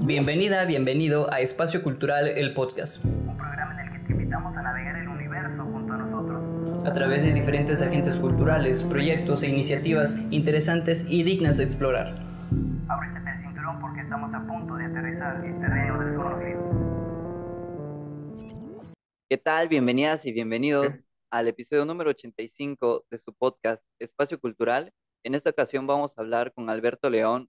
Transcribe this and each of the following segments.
Bienvenida, bienvenido a Espacio Cultural, el podcast. Un programa en el que te invitamos a navegar el universo junto a nosotros. A través de diferentes agentes culturales, proyectos e iniciativas interesantes y dignas de explorar. Ábrete el cinturón porque estamos a punto de aterrizar en terreno desconocido. ¿Qué tal? Bienvenidas y bienvenidos al episodio número 85 de su podcast Espacio Cultural. En esta ocasión vamos a hablar con Alberto León,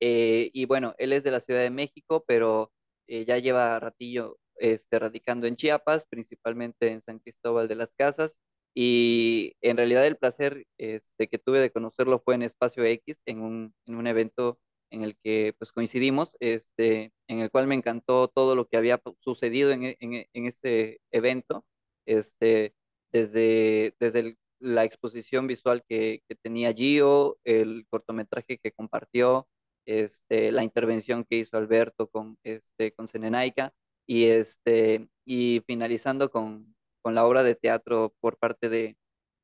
eh, y bueno, él es de la Ciudad de México, pero eh, ya lleva ratillo este, radicando en Chiapas, principalmente en San Cristóbal de las Casas. Y en realidad el placer este, que tuve de conocerlo fue en Espacio X, en un, evento en el que pues, coincidimos, este, en el cual me encantó todo lo que había sucedido en, e, e, en, ese evento, este, desde, desde la exposición visual que, que tenía Gio, el cortometraje que compartió, este, la intervención que hizo Alberto con, este, con y, este, y finalizando con, con la obra de teatro por parte de,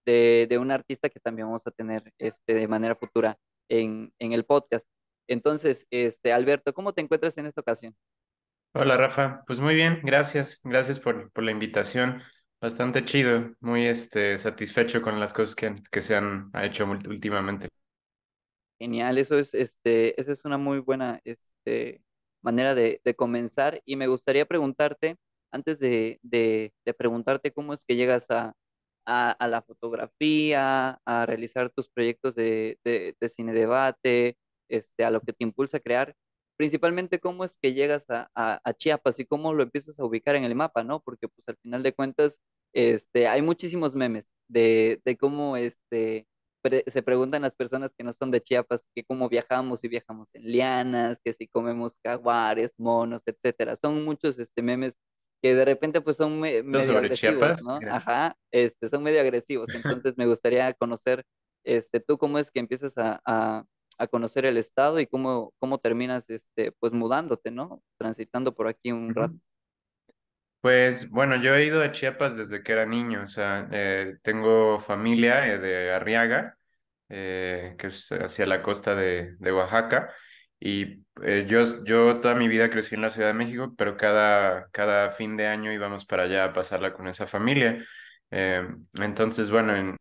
de, un artista que también vamos a tener este, de manera futura en, el podcast. Entonces, este, Alberto, ¿cómo te encuentras en esta ocasión? Hola Rafa, pues muy bien, gracias, gracias por, la invitación, bastante chido, muy este, satisfecho con las cosas que, que se han hecho últimamente. Genial, eso es, este, esa es una muy buena este, manera de, comenzar y me gustaría preguntarte, antes de, preguntarte cómo es que llegas a, la fotografía, a realizar tus proyectos de, de, cine debate, este, a lo que te impulsa a crear. Principalmente, ¿cómo es que llegas a, Chiapas y cómo lo empiezas a ubicar en el mapa, no? Porque, pues, al final de cuentas, este, hay muchísimos memes de, cómo este, se preguntan las personas que no son de Chiapas que cómo viajamos, si viajamos en lianas, que si comemos jaguares, monos, etcétera. Son muchos este, memes que de repente pues son medio agresivos, Ajá, este, son medio agresivos. Entonces me gustaría conocer, este, tú cómo es que empiezas a, a, conocer el estado y cómo, cómo terminas, este, pues mudándote, ¿no? Transitando por aquí un rato. Pues bueno, yo he ido a Chiapas desde que era niño, o sea, eh, tengo familia eh, de Arriaga, eh, que es hacia la costa de, Oaxaca, y yo, yo toda mi vida crecí en la Ciudad de México, pero cada, cada fin de año íbamos para allá a pasarla con esa familia. entonces, bueno, en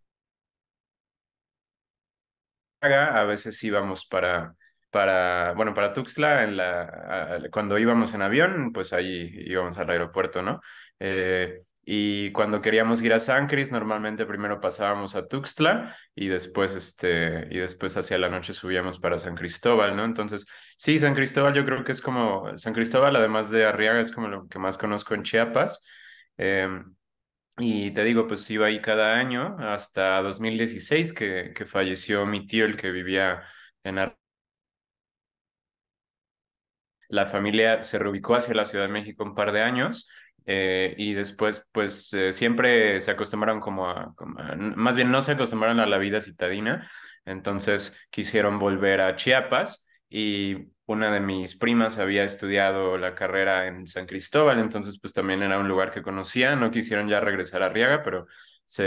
Arriaga a veces íbamos para para, bueno, para Tuxtla, en la, cuando íbamos en avión, pues ahí íbamos al aeropuerto, ¿no? Eh, y cuando queríamos ir a San Cris, normalmente primero pasábamos a Tuxtla y después, este, y después hacia la noche subíamos para San Cristóbal, ¿no? Entonces, sí, San Cristóbal yo creo que es como, San Cristóbal, además de Arriaga, es como lo que más conozco en Chiapas. Em, y te digo, pues iba ahí cada año hasta 2016 que, que falleció mi tío, el que vivía en Arriaga la familia se reubicó hacia la Ciudad de México un par de años eh, y después, pues eh, siempre se acostumbraron como a, más bien no se acostumbraron a la vida citadina, entonces quisieron volver a Chiapas y una de mis primas había estudiado la carrera en San Cristóbal, entonces pues también era un lugar que conocía, no quisieron ya regresar a riaga pero se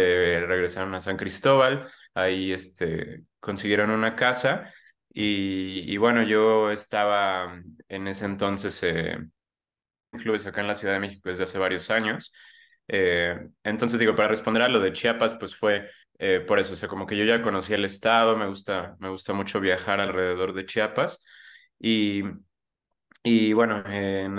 regresaron a San Cristóbal, ahí este, consiguieron una casa y, bueno, yo estaba en ese entonces eh, en clubes acá en la Ciudad de México desde hace varios años. Eh, entonces digo, para responder a lo de Chiapas, pues fue eh, por eso, o sea, como que yo ya conocía el estado, me gusta, me gusta mucho viajar alrededor de Chiapas. Y, y bueno, en,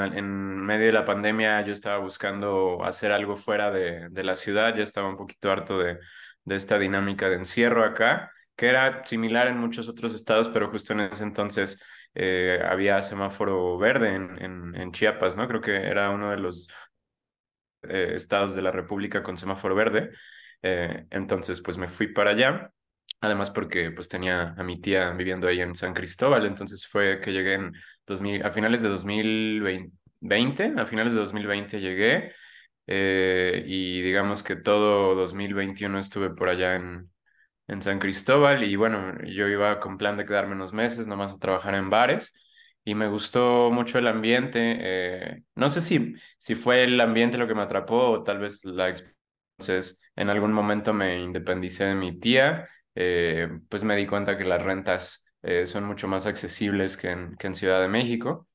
medio de la pandemia yo estaba buscando hacer algo fuera de, la ciudad, ya estaba un poquito harto de esta dinámica de encierro acá que era similar en muchos otros estados, pero justo en ese entonces eh, había semáforo verde en, Chiapas, ¿no? Creo que era uno de los eh, estados de la República con semáforo verde. Eh, entonces, pues me fui para allá, además porque pues tenía a mi tía viviendo ahí en San Cristóbal, entonces fue que llegué en 2000, a finales de 2020, a finales de 2020 llegué. y digamos que todo 2021 estuve por allá en, en San Cristóbal y bueno, yo iba con plan de quedarme unos meses nomás a trabajar en bares y me gustó mucho el ambiente. Eh, no sé si, si fue el ambiente lo que me atrapó o tal vez la experiencia. Entonces, en algún momento me independicé de mi tía, eh, pues me di cuenta que las rentas eh, son mucho más accesibles que en, Ciudad de México.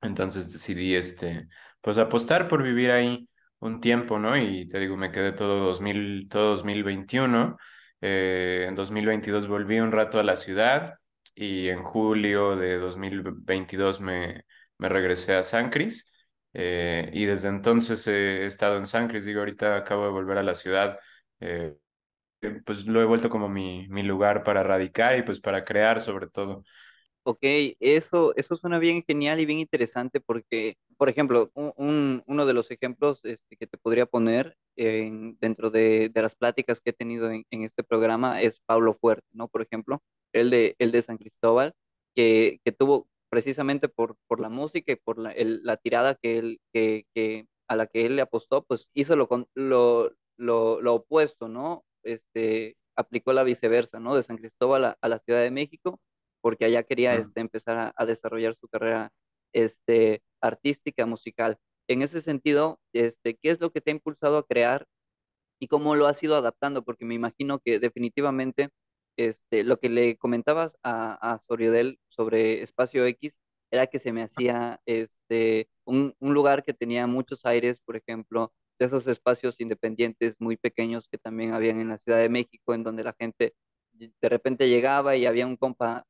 Entonces decidí, este, pues apostar por vivir ahí un tiempo, ¿no? Y te digo, me quedé todo, 2000, todo 2021. Eh, en 2022 volví un rato a la ciudad y en julio de 2022 me, me regresé a San Cris. Eh, y desde entonces he estado en San Cris. Digo, ahorita acabo de volver a la ciudad. Eh, pues lo he vuelto como mi, mi lugar para radicar y pues para crear sobre todo. Ok, eso, eso suena bien genial y bien interesante porque, por ejemplo, un, uno de los ejemplos este, que te podría poner en, dentro de, de, las pláticas que he tenido en, este programa es Pablo Fuerte, ¿no? Por ejemplo, el de, el de San Cristóbal, que, que tuvo precisamente por, por la música y por la, la tirada que que, que, a la que él le apostó, pues hizo lo, lo, lo, opuesto, ¿no? Este, aplicó la viceversa, ¿no? De San Cristóbal a, la Ciudad de México porque allá quería este, empezar a, desarrollar su carrera este, artística, musical. En ese sentido, este, ¿qué es lo que te ha impulsado a crear y cómo lo has ido adaptando? Porque me imagino que definitivamente este, lo que le comentabas a, a Soriodel sobre Espacio X era que se me hacía este, un, un, lugar que tenía muchos aires, por ejemplo, de esos espacios independientes muy pequeños que también habían en la Ciudad de México, en donde la gente de repente llegaba y había un compa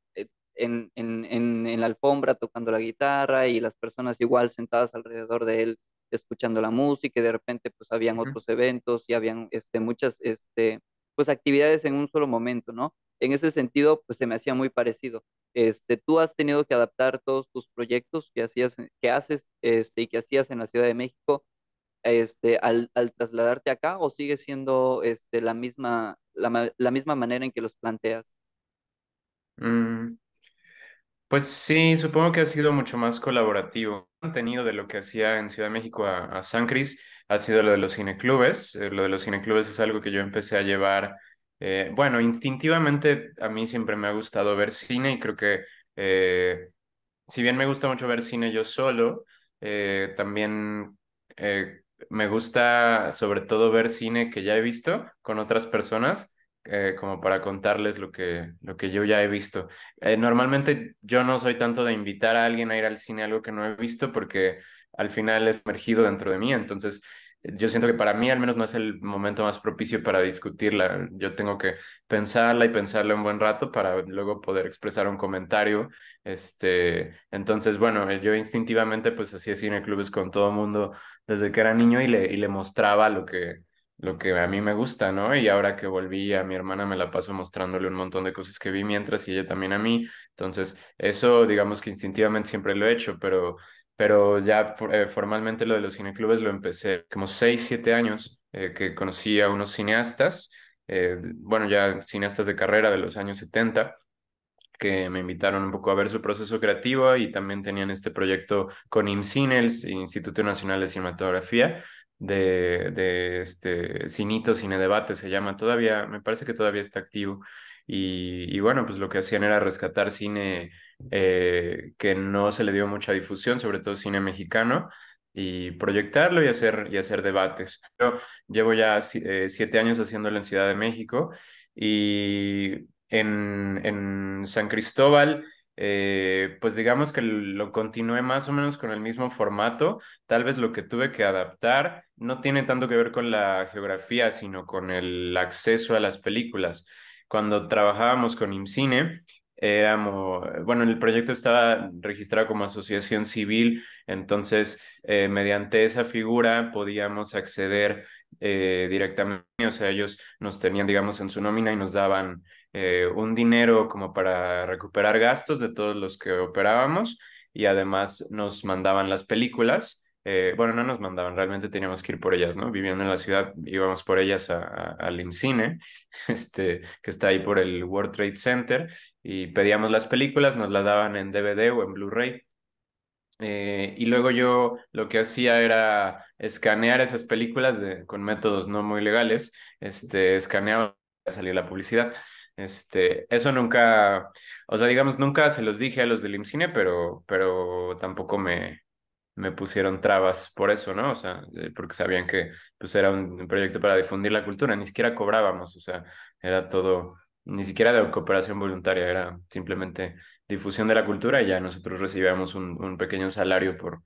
en, en, en, en, la alfombra tocando la guitarra y las personas igual sentadas alrededor de él escuchando la música y de repente pues habían otros eventos y habían este, muchas este, pues actividades en un solo momento, ¿no? En ese sentido pues se me hacía muy parecido. Este, tú has tenido que adaptar todos tus proyectos que hacías, que haces este, y que hacías en la Ciudad de México este, al, al trasladarte acá o sigue siendo este, la, misma, la, la misma manera en que los planteas? Mm, pues sí, supongo que ha sido mucho más colaborativo. El contenido de lo que hacía en Ciudad de México a, San Cris ha sido lo de los cineclubes. Eh, lo de los cineclubes es algo que yo empecé a llevar. Eh, bueno, instintivamente a mí siempre me ha gustado ver cine y creo que eh, si bien me gusta mucho ver cine yo solo, también me gusta sobre todo ver cine que ya he visto con otras personas eh, como para contarles lo que, lo que yo ya he visto. Eh, normalmente yo no soy tanto de invitar a alguien a ir al cine algo que no he visto porque al final es emergido dentro de mí, entonces yo siento que para mí al menos no es el momento más propicio para discutirla. Yo tengo que pensarla y pensarla un buen rato para luego poder expresar un comentario. Este, entonces, bueno, eh, yo instintivamente pues hacía clubes con todo mundo desde que era niño y le, y le mostraba lo que, lo que a mí me gusta, ¿no? Y ahora que volví a mi hermana me la paso mostrándole un montón de cosas que vi mientras y ella también a mí. Entonces, eso digamos que instintivamente siempre lo he hecho, pero, pero ya eh, formalmente lo de los cineclubes lo empecé como 6, 7 años eh, que conocí a unos cineastas, eh, bueno, ya cineastas de carrera de los años 70 que me invitaron un poco a ver su proceso creativo y también tenían este proyecto con IMCINE, el Instituto Nacional de Cinematografía, de, de este Cinito Cine Debate se llama, todavía, me parece que todavía está activo. Y, y bueno, pues lo que hacían era rescatar cine eh, que no se le dio mucha difusión, sobre todo cine mexicano, y proyectarlo y hacer, y hacer debates. Yo llevo ya eh, siete años haciéndolo en Ciudad de México y en, en San Cristóbal eh, pues digamos que lo continué más o menos con el mismo formato. Tal vez lo que tuve que adaptar no tiene tanto que ver con la geografía, sino con el acceso a las películas. Cuando trabajábamos con IMCINE, éramos, bueno, el proyecto estaba registrado como asociación civil, entonces eh, mediante esa figura podíamos acceder eh, directamente, o sea, ellos nos tenían, digamos, en su nómina y nos daban eh, un dinero como para recuperar gastos de todos los que operábamos y además nos mandaban las películas. Eh, bueno, no nos mandaban, realmente teníamos que ir por ellas, ¿no? Viviendo en la ciudad, íbamos por ellas al IMCINE, este, que está ahí por el World Trade Center, y pedíamos las películas, nos las daban en DVD o en Blu-ray. Eh, y luego yo lo que hacía era escanear esas películas de, con métodos no muy legales, este, escaneaba salir la publicidad. Este, eso nunca, o sea, digamos, nunca se los dije a los del IMCINE, pero, pero tampoco me, me pusieron trabas por eso, ¿no? O sea, eh, porque sabían que pues, era un proyecto para difundir la cultura, ni siquiera cobrábamos, o sea, era todo, ni siquiera de cooperación voluntaria, era simplemente difusión de la cultura, ya nosotros recibíamos un, pequeño salario por,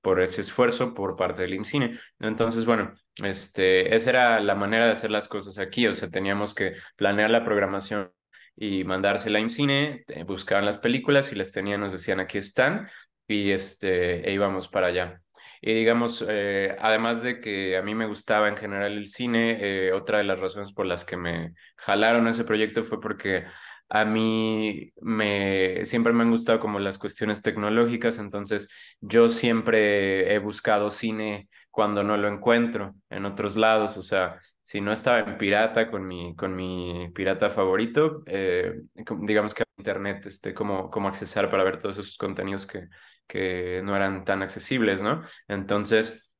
por ese esfuerzo por parte del IMCINE. Entonces, bueno, este, esa era la manera de hacer las cosas aquí, o sea, teníamos que planear la programación y mandársela a IMCINE, buscaban las películas y las tenían, nos decían aquí están y este, e íbamos para allá. Y digamos, eh, además de que a mí me gustaba en general el cine, eh, otra de las razones por las que me jalaron ese proyecto fue porque a mí me, siempre me han gustado como las cuestiones tecnológicas, entonces yo siempre he buscado cine cuando no lo encuentro en otros lados, o sea, si no estaba en pirata con mi, con mi pirata favorito, eh, digamos que internet, este, como, como accesar para ver todos esos contenidos que, que no eran tan accesibles, ¿no? Entonces,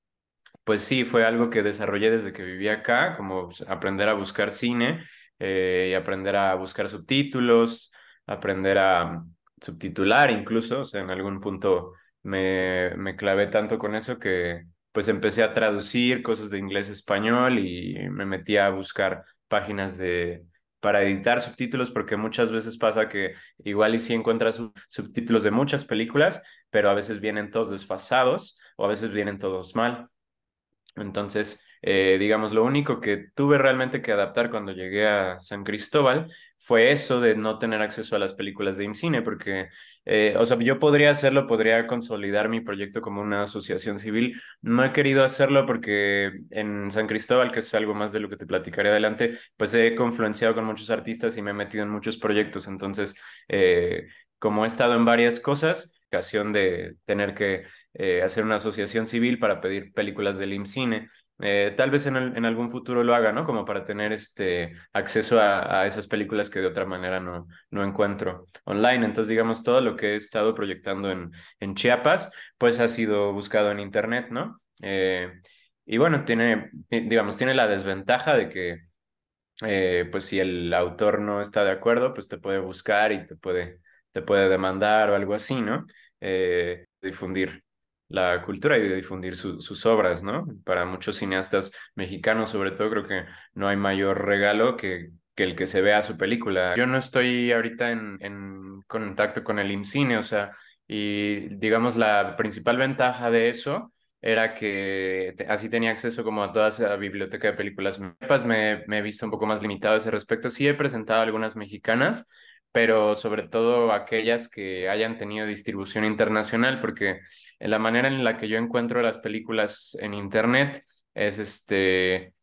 pues sí, fue algo que desarrollé desde que viví acá, como pues, aprender a buscar cine eh, y aprender a buscar subtítulos, aprender a subtitular incluso, o sea, en algún punto me, me clavé tanto con eso que pues empecé a traducir cosas de inglés a español y me metí a buscar páginas de para editar subtítulos porque muchas veces pasa que igual y si sí encuentras subtítulos de muchas películas, pero a veces vienen todos desfasados o a veces vienen todos mal. Entonces, eh, digamos, lo único que tuve realmente que adaptar cuando llegué a San Cristóbal fue eso de no tener acceso a las películas de IMCINE, porque, eh, o sea, yo podría hacerlo, podría consolidar mi proyecto como una asociación civil. No he querido hacerlo porque en San Cristóbal, que es algo más de lo que te platicaré adelante, pues he confluenciado con muchos artistas y me he metido en muchos proyectos. Entonces, eh, como he estado en varias cosas, ocasión de tener que hacer una asociación civil para pedir películas del IMCINE. Eh, tal vez en, algún futuro lo haga, ¿no? Como para tener este acceso a, esas películas que de otra manera no, no encuentro online. Entonces, digamos, todo lo que he estado proyectando en, en Chiapas, pues ha sido buscado en Internet, ¿no? Eh, y bueno, tiene, digamos, tiene la desventaja de que, eh, pues si el autor no está de acuerdo, pues te puede buscar y te puede, te puede demandar o algo así, ¿no? difundir la cultura y de difundir sus obras, ¿no? Para muchos cineastas mexicanos, sobre todo, creo que no hay mayor regalo que, que el que se vea su película. Yo no estoy ahorita en, en contacto con el IMCINE, o sea, y digamos la principal ventaja de eso era que así tenía acceso como a toda esa biblioteca de películas. Me, me, me he visto un poco más limitado a ese respecto. Sí he presentado algunas mexicanas, pero sobre todo aquellas que hayan tenido distribución internacional, porque la manera en la que yo encuentro las películas en Internet es este,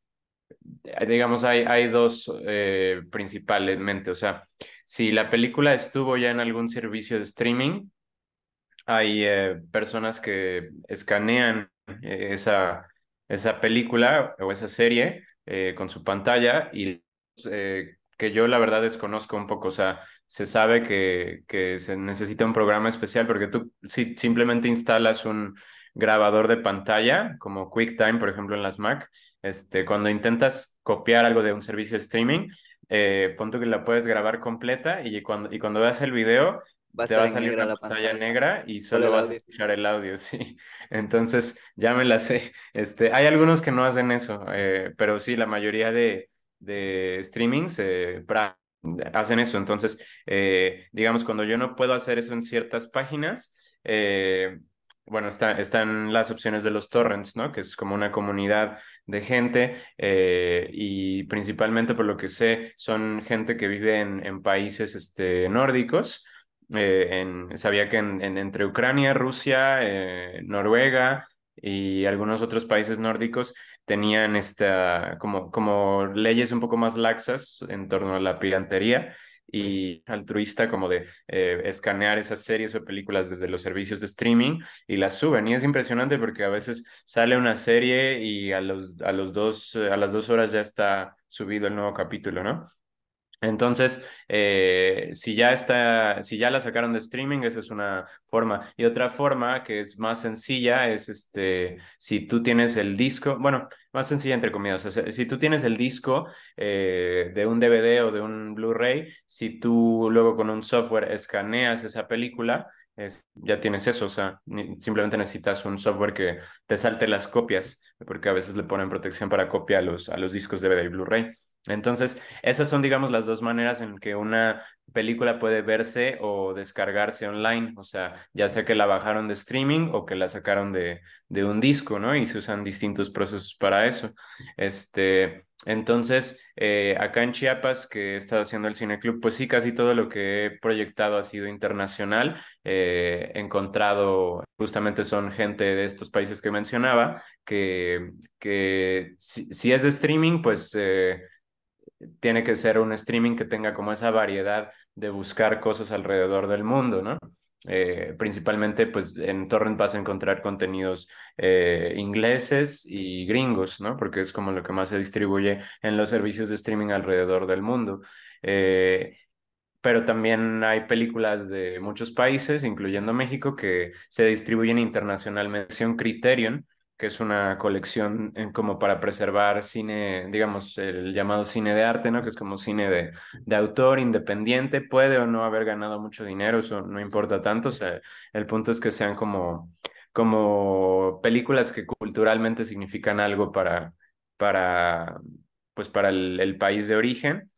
digamos, hay, hay dos eh, principalmente, o sea, si la película estuvo ya en algún servicio de streaming, hay eh, personas que escanean eh, esa, esa película o esa serie eh, con su pantalla y que yo la verdad desconozco un poco. O sea, se sabe que, que se necesita un programa especial porque tú si simplemente instalas un grabador de pantalla, como QuickTime, por ejemplo, en las Mac, este, cuando intentas copiar algo de un servicio de streaming, eh, punto que la puedes grabar completa y cuando, y cuando veas el video, te va a salir una pantalla, negra y solo, vas a escuchar el audio, sí. Entonces, ya me la sé. Este, hay algunos que no hacen eso, eh, pero sí, la mayoría de, de streamings eh, hacen eso. Entonces, eh, digamos, cuando yo no puedo hacer eso en ciertas páginas, eh, bueno, están las opciones de los torrents, ¿no? Que es como una comunidad de gente eh, y principalmente por lo que sé son gente que vive en, países este, nórdicos. sabía que entre Ucrania, Rusia, Noruega y algunos otros países nórdicos tenían esta, como, como leyes un poco más laxas en torno a la piratería y altruista como de eh, escanear esas series o películas desde los servicios de streaming y las suben y es impresionante porque a veces sale una serie y a los a los dos a las dos horas ya está subido el nuevo capítulo no entonces, eh, si ya está, si ya la sacaron de streaming, esa es una forma. Y otra forma que es más sencilla es este, si tú tienes el disco, bueno, más sencilla entre comillas, si tú tienes el disco eh, de un DVD o de un Blu-ray, si tú luego con un software escaneas esa película, ya tienes eso, o sea, simplemente necesitas un software que te salte las copias, porque a veces le ponen protección para copiar los, a los discos DVD y Blu-ray. Entonces, esas son, digamos, las dos maneras en que una película puede verse o descargarse online, o sea, ya sea que la bajaron de streaming o que la sacaron de, un disco, ¿no? Y se usan distintos procesos para eso. Este, entonces, eh, acá en Chiapas, que he estado haciendo el Cine Club, pues sí, casi todo lo que he proyectado ha sido internacional. Eh, encontrado, justamente son gente de estos países que mencionaba, que, que si, es de streaming, pues... Eh, tiene que ser un streaming que tenga como esa variedad de buscar cosas alrededor del mundo, ¿no? Eh, principalmente, pues en Torrent vas a encontrar contenidos eh, ingleses y gringos, ¿no? Porque es como lo que más se distribuye en los servicios de streaming alrededor del mundo. Eh, pero también hay películas de muchos países, incluyendo México, que se distribuyen internacionalmente. Criterion, que es una colección eh, como para preservar cine, digamos, el llamado cine de arte, ¿no? Que es como cine de, autor independiente, puede o no haber ganado mucho dinero, eso no importa tanto, o sea, el punto es que sean como, como películas que culturalmente significan algo para, para, pues para el país de origen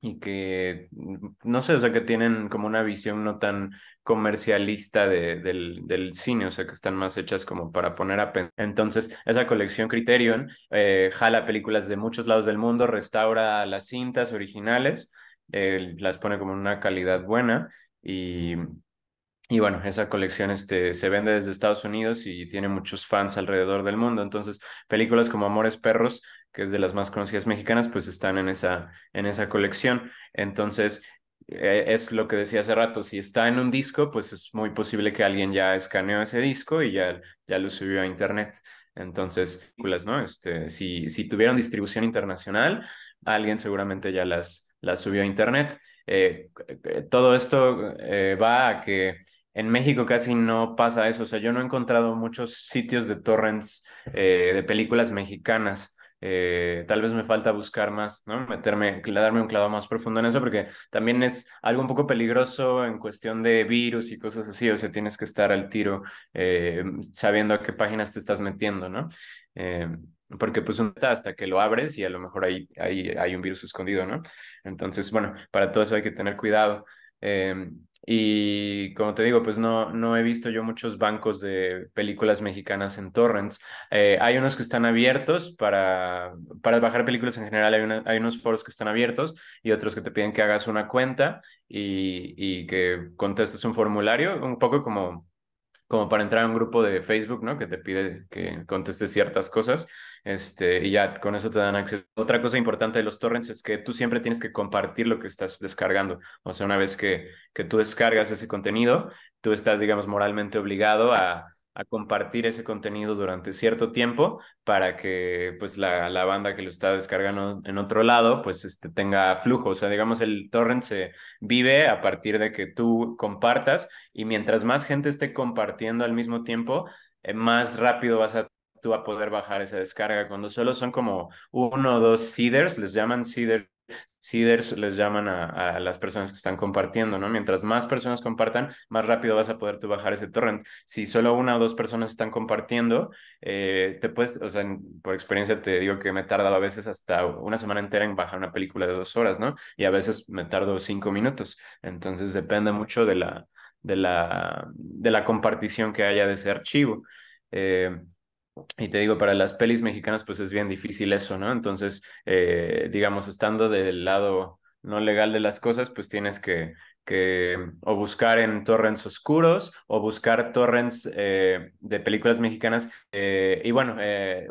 y que, mm, no sé, o sea, que tienen como una visión no tan comercialista de, del, cine, o sea, que están más hechas como para poner a pensar. Entonces, esa colección Criterion eh, jala películas de muchos lados del mundo, restaura las cintas originales, eh, las pone como una calidad buena y y bueno, esa colección este, se vende desde Estados Unidos y tiene muchos fans alrededor del mundo. Entonces, películas como Amores Perros, que es de las más conocidas mexicanas, pues están en esa, en esa colección. Entonces, eh, es lo que decía hace rato, si está en un disco, pues es muy posible que alguien ya escaneó ese disco y ya, ya lo subió a internet. Entonces, películas, ¿no? Este, si, si tuvieron distribución internacional, alguien seguramente ya las, las subió a internet. Eh, eh, todo esto va a que en México casi no pasa eso, o sea, yo no he encontrado muchos sitios de torrents eh, de películas mexicanas. Eh, tal vez me falta buscar más, ¿no? Meterme, darme un clavo más profundo en eso, porque también es algo un poco peligroso en cuestión de virus y cosas así, o sea, tienes que estar al tiro eh, sabiendo a qué páginas te estás metiendo, ¿no? porque pues hasta que lo abres y a lo mejor ahí, ahí hay un virus escondido, ¿no? Entonces, bueno, para todo eso hay que tener cuidado. Y como te digo, pues no, no he visto yo muchos bancos de películas mexicanas en torrents. Eh, hay unos que están abiertos para, para bajar películas en general, hay, unos foros que están abiertos y otros que te piden que hagas una cuenta y, y que contestes un formulario, un poco como como para entrar a un grupo de Facebook, ¿no? Que te pide que contestes ciertas cosas, este, y ya con eso te dan acceso. Otra cosa importante de los torrents es que tú siempre tienes que compartir lo que estás descargando. O sea, una vez que, que tú descargas ese contenido, tú estás, digamos, moralmente obligado a, a compartir ese contenido durante cierto tiempo para que pues la, banda que lo está descargando en otro lado pues este, tenga flujo. O sea, digamos, el torrent se vive a partir de que tú compartas y mientras más gente esté compartiendo al mismo tiempo, eh, más rápido vas a tú a poder bajar esa descarga. Cuando solo son como uno o dos seeders, les llaman seeders seeders les llaman a, las personas que están compartiendo, ¿no? Mientras más personas compartan, más rápido vas a poder tú bajar ese torrent. Si solo una o dos personas están compartiendo, eh, te puedes, o sea, por experiencia te digo que me he tardado a veces hasta una semana entera en bajar una película de dos horas, ¿no? Y a veces me tardo cinco minutos. Entonces depende mucho de la, de la, de la compartición que haya de ese archivo. Eh, y te digo, para las pelis mexicanas pues es bien difícil eso, ¿no? Entonces, eh, digamos, estando del lado no legal de las cosas, pues tienes que, que mm, o buscar en torrents oscuros o buscar torrents eh, de películas mexicanas. Eh, y bueno,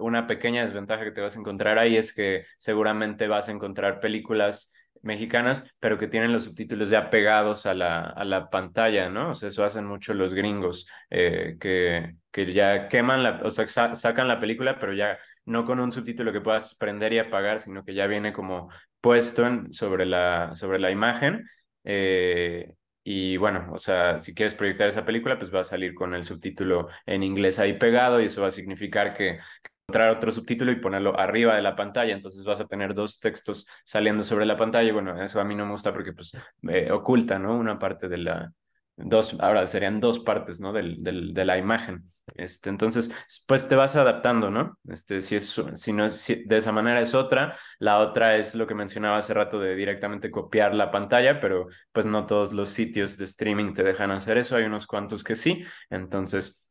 una pequeña desventaja que te vas a encontrar ahí es que seguramente vas a encontrar películas mexicanas, pero que tienen los subtítulos ya pegados a la, a la pantalla, ¿no? O sea, eso hacen mucho los gringos, que, que ya queman, la, o sea, sacan la película, pero ya no con un subtítulo que puedas prender y apagar, sino que ya viene como puesto sobre, la, sobre la imagen. Eh, y bueno, o sea, si quieres proyectar esa película, pues va a salir con el subtítulo en inglés ahí pegado y eso va a significar que, encontrar otro subtítulo y ponerlo arriba de la pantalla, entonces vas a tener dos textos saliendo sobre la pantalla. Bueno, eso a mí no me gusta porque pues eh, oculta, ¿no? Una parte de la, dos, ahora serían dos partes, ¿no? de la imagen. Este, entonces, pues te vas adaptando, ¿no? Este, si, es, si no es de esa manera es otra, la otra es lo que mencionaba hace rato de directamente copiar la pantalla, pero pues no todos los sitios de streaming te dejan hacer eso, hay unos cuantos que sí, entonces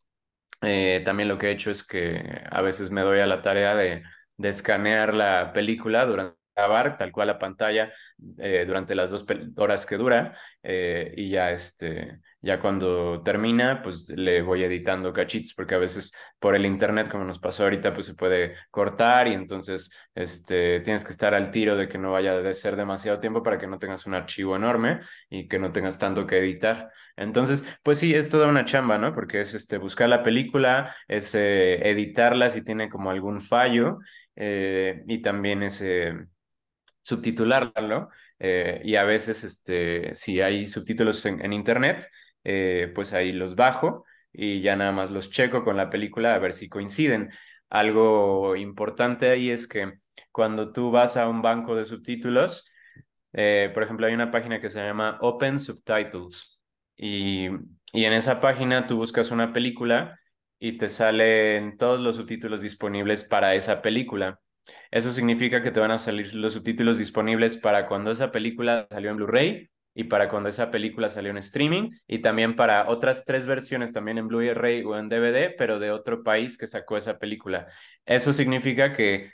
eh, también lo que he hecho es que a veces me doy a la tarea de escanear la película durante grabar tal cual la pantalla eh, durante las dos horas que dura eh, y ya este ya cuando termina pues le voy editando cachitos porque a veces por el internet como nos pasó ahorita pues se puede cortar y entonces este tienes que estar al tiro de que no vaya a ser demasiado tiempo para que no tengas un archivo enorme y que no tengas tanto que editar entonces, pues sí, es toda una chamba, ¿no? Porque es este, buscar la película, es eh, editarla si tiene como algún fallo y también ese subtitularlo eh, y a veces, este, si hay subtítulos en, Internet, eh, pues ahí los bajo y ya nada más los checo con la película a ver si coinciden. Algo importante ahí es que cuando tú vas a un banco de subtítulos, eh, por ejemplo, hay una página que se llama Open Subtitles y, y en esa página tú buscas una película y te salen todos los subtítulos disponibles para esa película. Eso significa que te van a salir los subtítulos disponibles para cuando esa película salió en Blu-ray y para cuando esa película salió en streaming y también para otras tres versiones también en Blu-ray o en DVD, pero de otro país que sacó esa película. Eso significa que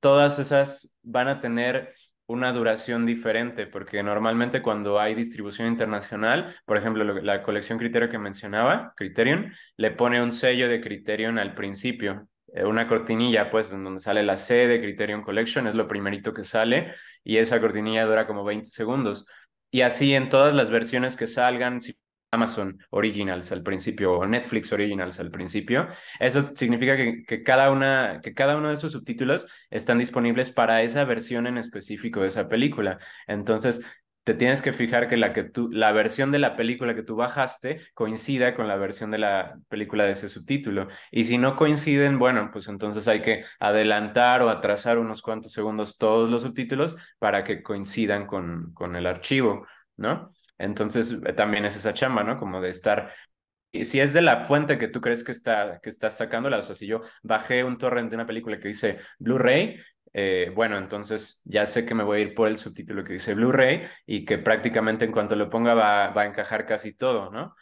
todas esas van a tener una duración diferente, porque normalmente cuando hay distribución internacional, por ejemplo, la colección Criterion que mencionaba, Criterion, le pone un sello de Criterion al principio eh, una cortinilla, pues, en donde sale la C de Criterion Collection, es lo primerito que sale, y esa cortinilla dura como 20 segundos. Y así en todas las versiones que salgan, Amazon Originals al principio o Netflix Originals al principio, eso significa que, cada una, que cada uno de esos subtítulos están disponibles para esa versión en específico de esa película. Entonces, te tienes que fijar que la, que tú, la versión de la película que tú bajaste coincida con la versión de la película de ese subtítulo. Y si no coinciden, bueno, pues entonces hay que adelantar o atrasar unos cuantos segundos todos los subtítulos para que coincidan con, con el archivo, ¿no? Entonces eh, también es esa chamba, ¿no? Como de estar... Y si es de la fuente que tú crees que, está, que estás sacándola, o sea, si yo bajé un torrent de una película que dice Blu-ray eh, bueno, entonces ya sé que me voy a ir por el subtítulo que dice Blu-ray y que prácticamente en cuanto lo ponga va, a encajar casi todo, ¿no?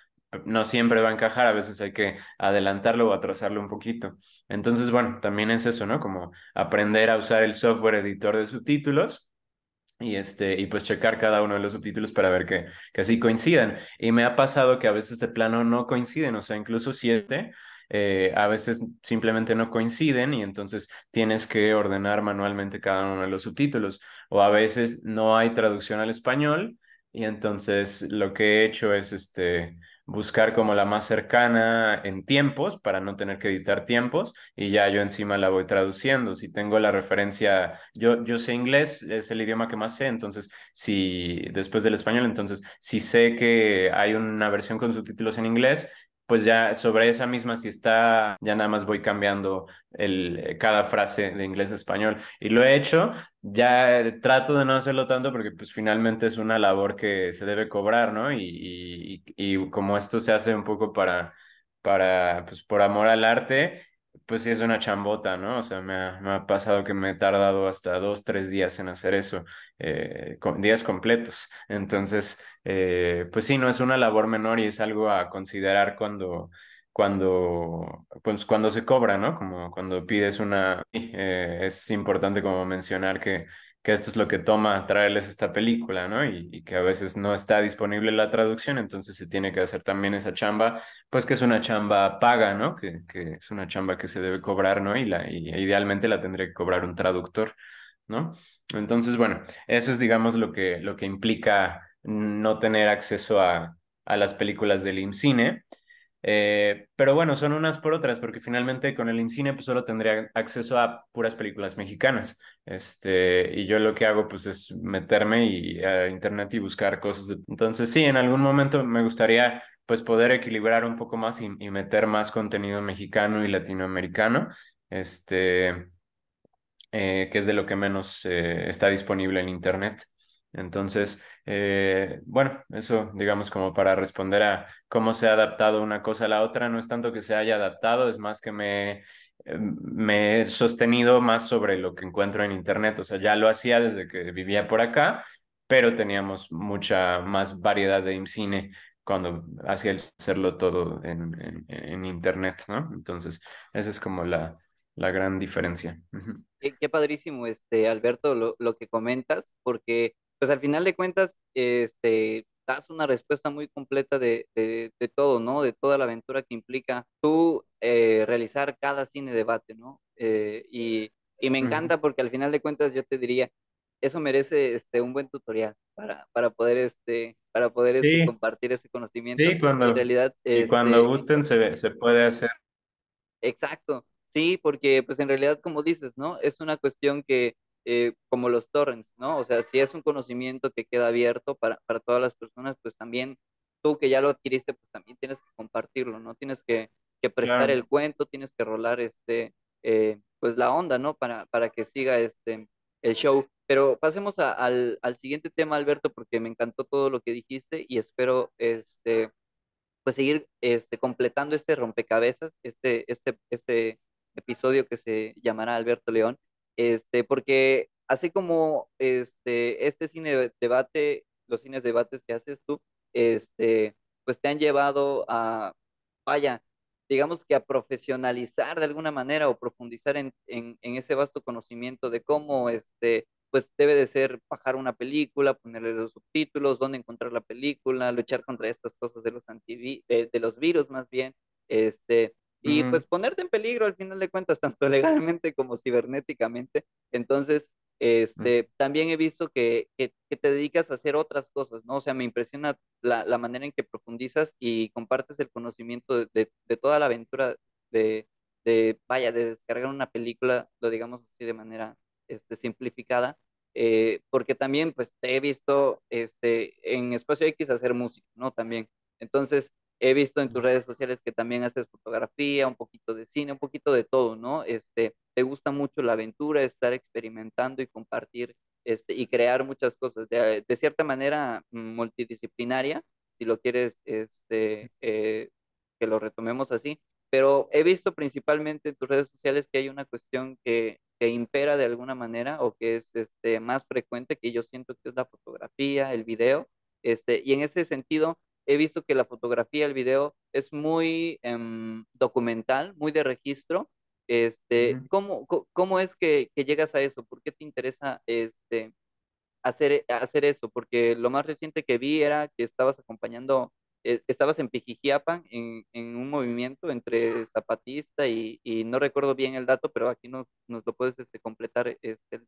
No siempre va a encajar, a veces hay que adelantarlo o atrasarlo un poquito. Entonces, bueno, también es eso, ¿no? Como aprender a usar el software editor de subtítulos y, este, y pues checar cada uno de los subtítulos para ver que, que sí coincidan. Y me ha pasado que a veces de plano no coinciden, o sea, incluso siete. Eh, a veces simplemente no coinciden y entonces tienes que ordenar manualmente cada uno de los subtítulos. O a veces no hay traducción al español y entonces lo que he hecho es este buscar como la más cercana en tiempos para no tener que editar tiempos y ya yo encima la voy traduciendo. Si tengo la referencia, yo, yo sé inglés, es el idioma que más sé, entonces si después del español, entonces si sé que hay una versión con subtítulos en inglés, pues ya sobre esa misma si está, ya nada más voy cambiando el, eh, cada frase de inglés a español. Y lo he hecho, ya eh, trato de no hacerlo tanto porque pues finalmente es una labor que se debe cobrar, ¿no? Y, como esto se hace un poco para, para pues por amor al arte, pues sí es una chambota, ¿no? O sea, me ha, pasado que me he tardado hasta dos, tres días en hacer eso, eh, días completos. Entonces, eh, pues sí, no es una labor menor y es algo a considerar cuando, cuando, pues cuando se cobra, ¿no? Como cuando pides una, eh, es importante como mencionar que que esto es lo que toma traerles esta película, ¿no? Y, que a veces no está disponible la traducción, entonces se tiene que hacer también esa chamba, pues que es una chamba paga, ¿no? Que, es una chamba que se debe cobrar, ¿no? Y, la, idealmente la tendría que cobrar un traductor, ¿no? Entonces, bueno, eso es, digamos, lo que, lo que implica no tener acceso a las películas del IMCINE. Eh, pero bueno, son unas por otras, porque finalmente con el IMCINE pues solo tendría acceso a puras películas mexicanas. Este, y yo lo que hago pues es meterme y, a internet y buscar cosas. Entonces sí, en algún momento me gustaría pues poder equilibrar un poco más y, meter más contenido mexicano y latinoamericano, este, eh, que es de lo que menos eh, está disponible en internet. Entonces, eh, bueno, eso digamos como para responder a cómo se ha adaptado una cosa a la otra, no es tanto que se haya adaptado, es más que me, eh, me he sostenido más sobre lo que encuentro en Internet, o sea, ya lo hacía desde que vivía por acá, pero teníamos mucha más variedad de cine cuando hacía el hacerlo todo en, Internet, ¿no? Entonces, esa es como la, la gran diferencia. Qué, qué padrísimo, este, Alberto, lo, lo que comentas, porque pues al final de cuentas, este, das una respuesta muy completa de, todo, ¿no? De toda la aventura que implica tú eh, realizar cada cine debate, ¿no? Eh, y, me encanta porque al final de cuentas yo te diría, eso merece este, un buen tutorial para, para poder, este, para poder este, compartir ese conocimiento. Sí, cuando, en realidad, cuando este, gusten se, se puede hacer. Exacto, sí, porque pues en realidad, como dices, ¿no? Es una cuestión que eh, como los torrents, ¿no? O sea, si es un conocimiento que queda abierto para, para todas las personas, pues también tú que ya lo adquiriste, pues también tienes que compartirlo, ¿no? Tienes que, que prestar el cuento, tienes que rolar este, eh, pues la onda, ¿no? Para, para que siga este, el show. Pero pasemos al, al, siguiente tema, Alberto, porque me encantó todo lo que dijiste y espero este, pues seguir este, completando este rompecabezas, este, este, este episodio que se llamará Alberto León este, porque así como este, este cine debate, los cines debates que haces tú, este, pues te han llevado a, vaya, digamos que a profesionalizar de alguna manera o profundizar en, ese vasto conocimiento de cómo este pues debe de ser bajar una película, ponerle los subtítulos, dónde encontrar la película, luchar contra estas cosas de los antivi de, los virus más bien, este y pues ponerte en peligro al final de cuentas, tanto legalmente como cibernéticamente. Entonces, este, también he visto que, te dedicas a hacer otras cosas, ¿no? O sea, me impresiona la, manera en que profundizas y compartes el conocimiento de, toda la aventura de, de, vaya, de descargar una película, lo digamos así de manera este, simplificada, eh, porque también pues te he visto este, en Espacio X hacer música, ¿no? También. Entonces, He visto en tus redes sociales que también haces fotografía, un poquito de cine, un poquito de todo, ¿no? Este, te gusta mucho la aventura, estar experimentando y compartir este, y crear muchas cosas de, de cierta manera multidisciplinaria, si lo quieres este, eh, que lo retomemos así, pero he visto principalmente en tus redes sociales que hay una cuestión que, impera de alguna manera o que es este, más frecuente que yo siento que es la fotografía, el video, este, y en ese sentido, he visto que la fotografía, el video es muy em, documental, muy de registro. Este, ¿cómo, es que, llegas a eso? ¿Por qué te interesa este, hacer, hacer eso? Porque lo más reciente que vi era que estabas acompañando, eh, estabas en Pijijiapan, en, un movimiento entre zapatista y, no recuerdo bien el dato, pero aquí nos, nos lo puedes este, completar este,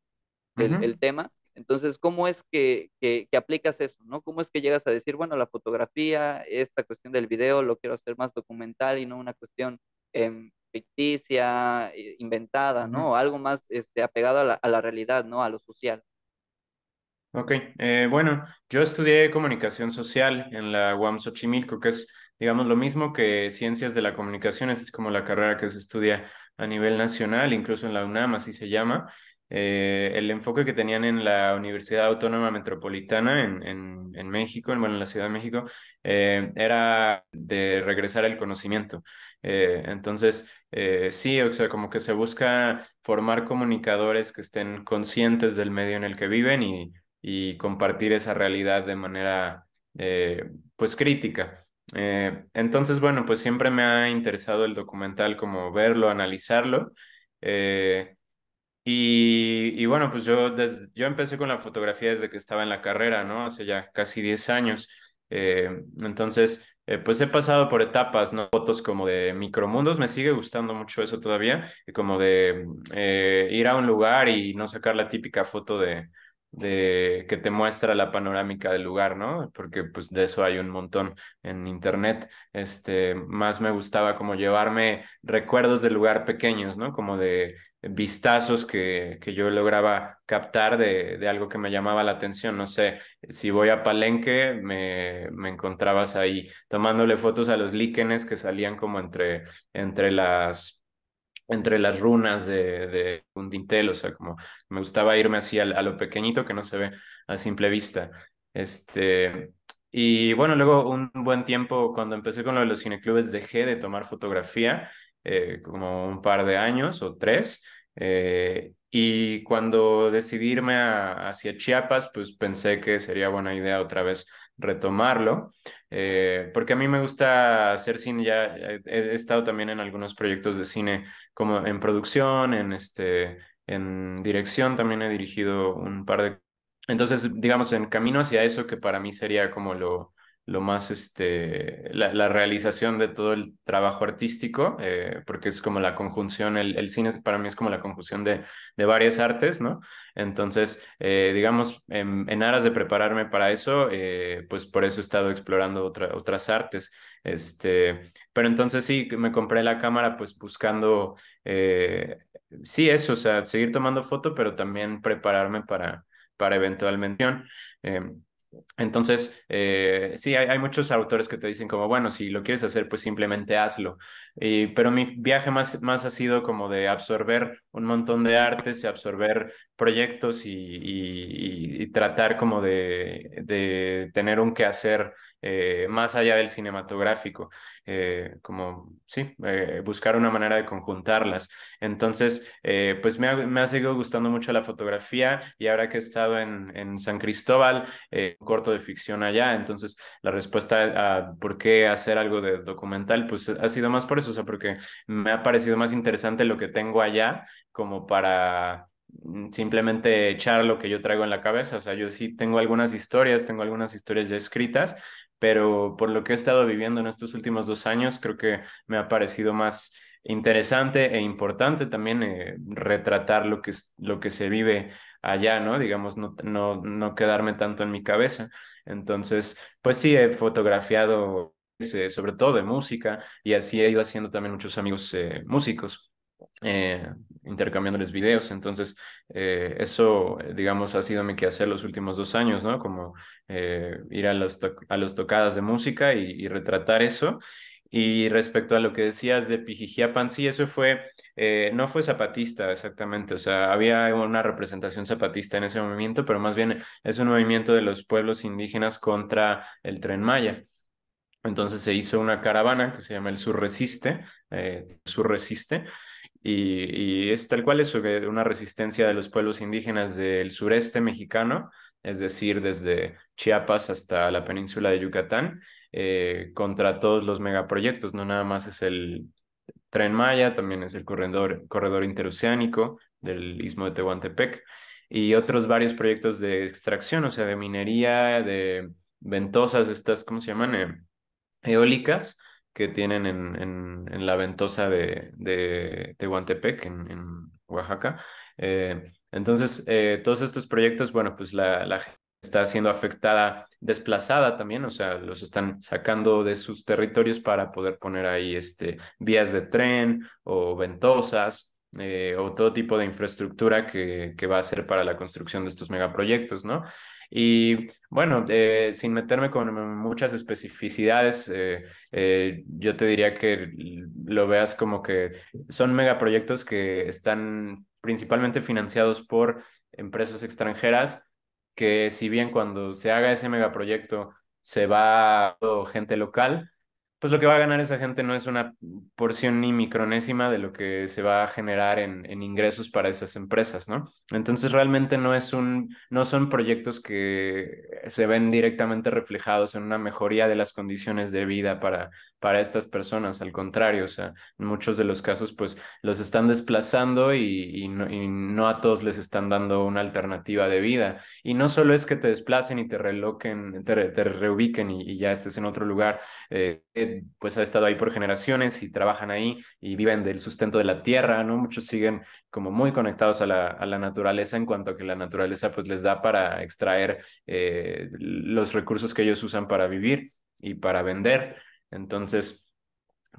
el tema. Entonces, ¿cómo es que, que, aplicas eso? ¿no? ¿Cómo es que llegas a decir, bueno, la fotografía, esta cuestión del video, lo quiero hacer más documental y no una cuestión em, ficticia, eh, inventada, ¿no? Algo más este, apegado a la, a la, realidad, ¿no? A lo social. Ok, eh, bueno, yo estudié comunicación social en la UAM Xochimilco, que es, digamos, lo mismo que ciencias de la comunicación, es como la carrera que se estudia a nivel nacional, incluso en la UNAM, así se llama. Eh, el enfoque que tenían en la Universidad Autónoma Metropolitana en, México, bueno, en la Ciudad de México, eh, era de regresar el conocimiento. Eh, entonces, sí, o sea, como que se busca formar comunicadores que estén conscientes del medio en el que viven y, compartir esa realidad de manera, pues, crítica. entonces, bueno, pues siempre me ha interesado el documental, como verlo, analizarlo. Y, bueno, pues yo, yo empecé con la fotografía desde que estaba en la carrera, ¿no? Hace ya casi 10 años. Eh, entonces, eh, pues he pasado por etapas, ¿no? Fotos como de micromundos, me sigue gustando mucho eso todavía, como de eh, ir a un lugar y no sacar la típica foto de, de que te muestra la panorámica del lugar, ¿no? Porque pues de eso hay un montón en internet. Este, más me gustaba como llevarme recuerdos de lugar pequeños, ¿no? Como de vistazos que, que yo lograba captar de, algo que me llamaba la atención. No sé, si voy a Palenque, me, encontrabas ahí tomándole fotos a los líquenes que salían como entre, entre las entre las runas de, un dintel, o sea, como me gustaba irme así a, lo pequeñito que no se ve a simple vista. Este, y bueno, luego un buen tiempo, cuando empecé con lo de los cineclubes, dejé de tomar fotografía eh, como un par de años o tres. Eh, y cuando decidirme hacia Chiapas, pues pensé que sería buena idea otra vez retomarlo, eh, porque a mí me gusta hacer cine, ya he, estado también en algunos proyectos de cine, como en producción, en, este, en dirección, también he dirigido un par de... Entonces, digamos, en camino hacia eso que para mí sería como lo, lo más, este, la, realización de todo el trabajo artístico, eh, porque es como la conjunción, el, el, cine para mí es como la conjunción de, de varias artes, ¿no? Entonces, eh, digamos, en, aras de prepararme para eso, eh, pues por eso he estado explorando otras artes. Este, pero entonces sí, me compré la cámara pues buscando, sí, eso, o sea, seguir tomando foto, pero también prepararme para, para eventualmente. Em, entonces, eh, sí, hay, hay, muchos autores que te dicen como, bueno, si lo quieres hacer, pues simplemente hazlo. pero mi viaje más, más ha sido como de absorber un montón de artes y absorber proyectos y, y, tratar como de, de tener un quehacer hacer eh, más allá del cinematográfico, eh, como, sí, eh, buscar una manera de conjuntarlas. Entonces, pues me ha, me ha, seguido gustando mucho la fotografía y ahora que he estado en, en San Cristóbal, corto de ficción allá, entonces la respuesta a por qué hacer algo de documental, pues ha sido más por eso, o sea, porque me ha parecido más interesante lo que tengo allá como para mm, simplemente echar lo que yo traigo en la cabeza. O sea, yo sí tengo algunas historias, tengo algunas historias ya escritas, pero por lo que he estado viviendo en estos últimos dos años, creo que me ha parecido más interesante e importante también eh, retratar lo que, lo que se vive allá, ¿no? Digamos, no, quedarme tanto en mi cabeza. Entonces, pues sí, he fotografiado eh, sobre todo de música y así he ido haciendo también muchos amigos eh, músicos eh, intercambiándoles videos. Entonces, eh, eso, eh, digamos, ha sido mi quehacer los últimos dos años, ¿no? Como eh, ir a las a los tocadas de música y, y, retratar eso. Y respecto a lo que decías de Pijijiapan, sí, eso fue, no fue zapatista exactamente, o sea, había una representación zapatista en ese movimiento, pero más bien es un movimiento de los pueblos indígenas contra el tren Maya. Entonces se hizo una caravana que se llama el Sur Resiste, Sur Resiste, y, es tal cual es que una resistencia de los pueblos indígenas del sureste mexicano, es decir, desde Chiapas hasta la península de Yucatán, eh, contra todos los megaproyectos. No nada más es el Tren Maya, también es el corredor, corredor interoceánico del istmo de Tehuantepec y otros varios proyectos de extracción, o sea, de minería, de ventosas, estas, ¿cómo se llaman? Eh, eólicas que tienen en, la ventosa de, de, en, Oaxaca. Eh, entonces, eh, todos estos proyectos, bueno, pues la, gente está siendo afectada, desplazada también, o sea, los están sacando de sus territorios para poder poner ahí este, vías de tren o ventosas eh, o todo tipo de infraestructura que, va a ser para la construcción de estos megaproyectos, ¿no? Y bueno, eh, sin meterme con muchas especificidades, eh, yo te diría que lo veas como que son megaproyectos que están principalmente financiados por empresas extranjeras, que si bien cuando se haga ese megaproyecto se va gente local, pues lo que va a ganar esa gente no es una porción ni micronésima de lo que se va a generar en, en, ingresos para esas empresas, ¿no? Entonces realmente no es un, no son proyectos que se ven directamente reflejados en una mejoría de las condiciones de vida para para estas personas, al contrario, o sea, muchos de los casos pues los están desplazando y, no, a todos les están dando una alternativa de vida. Y no solo es que te desplacen y te reloquen, te, reubiquen y, ya estés en otro lugar, eh, eh, pues ha estado ahí por generaciones y trabajan ahí y viven del sustento de la tierra, ¿no? Muchos siguen como muy conectados a la, a la naturaleza en cuanto a que la naturaleza pues les da para extraer eh, los recursos que ellos usan para vivir y para vender. Entonces,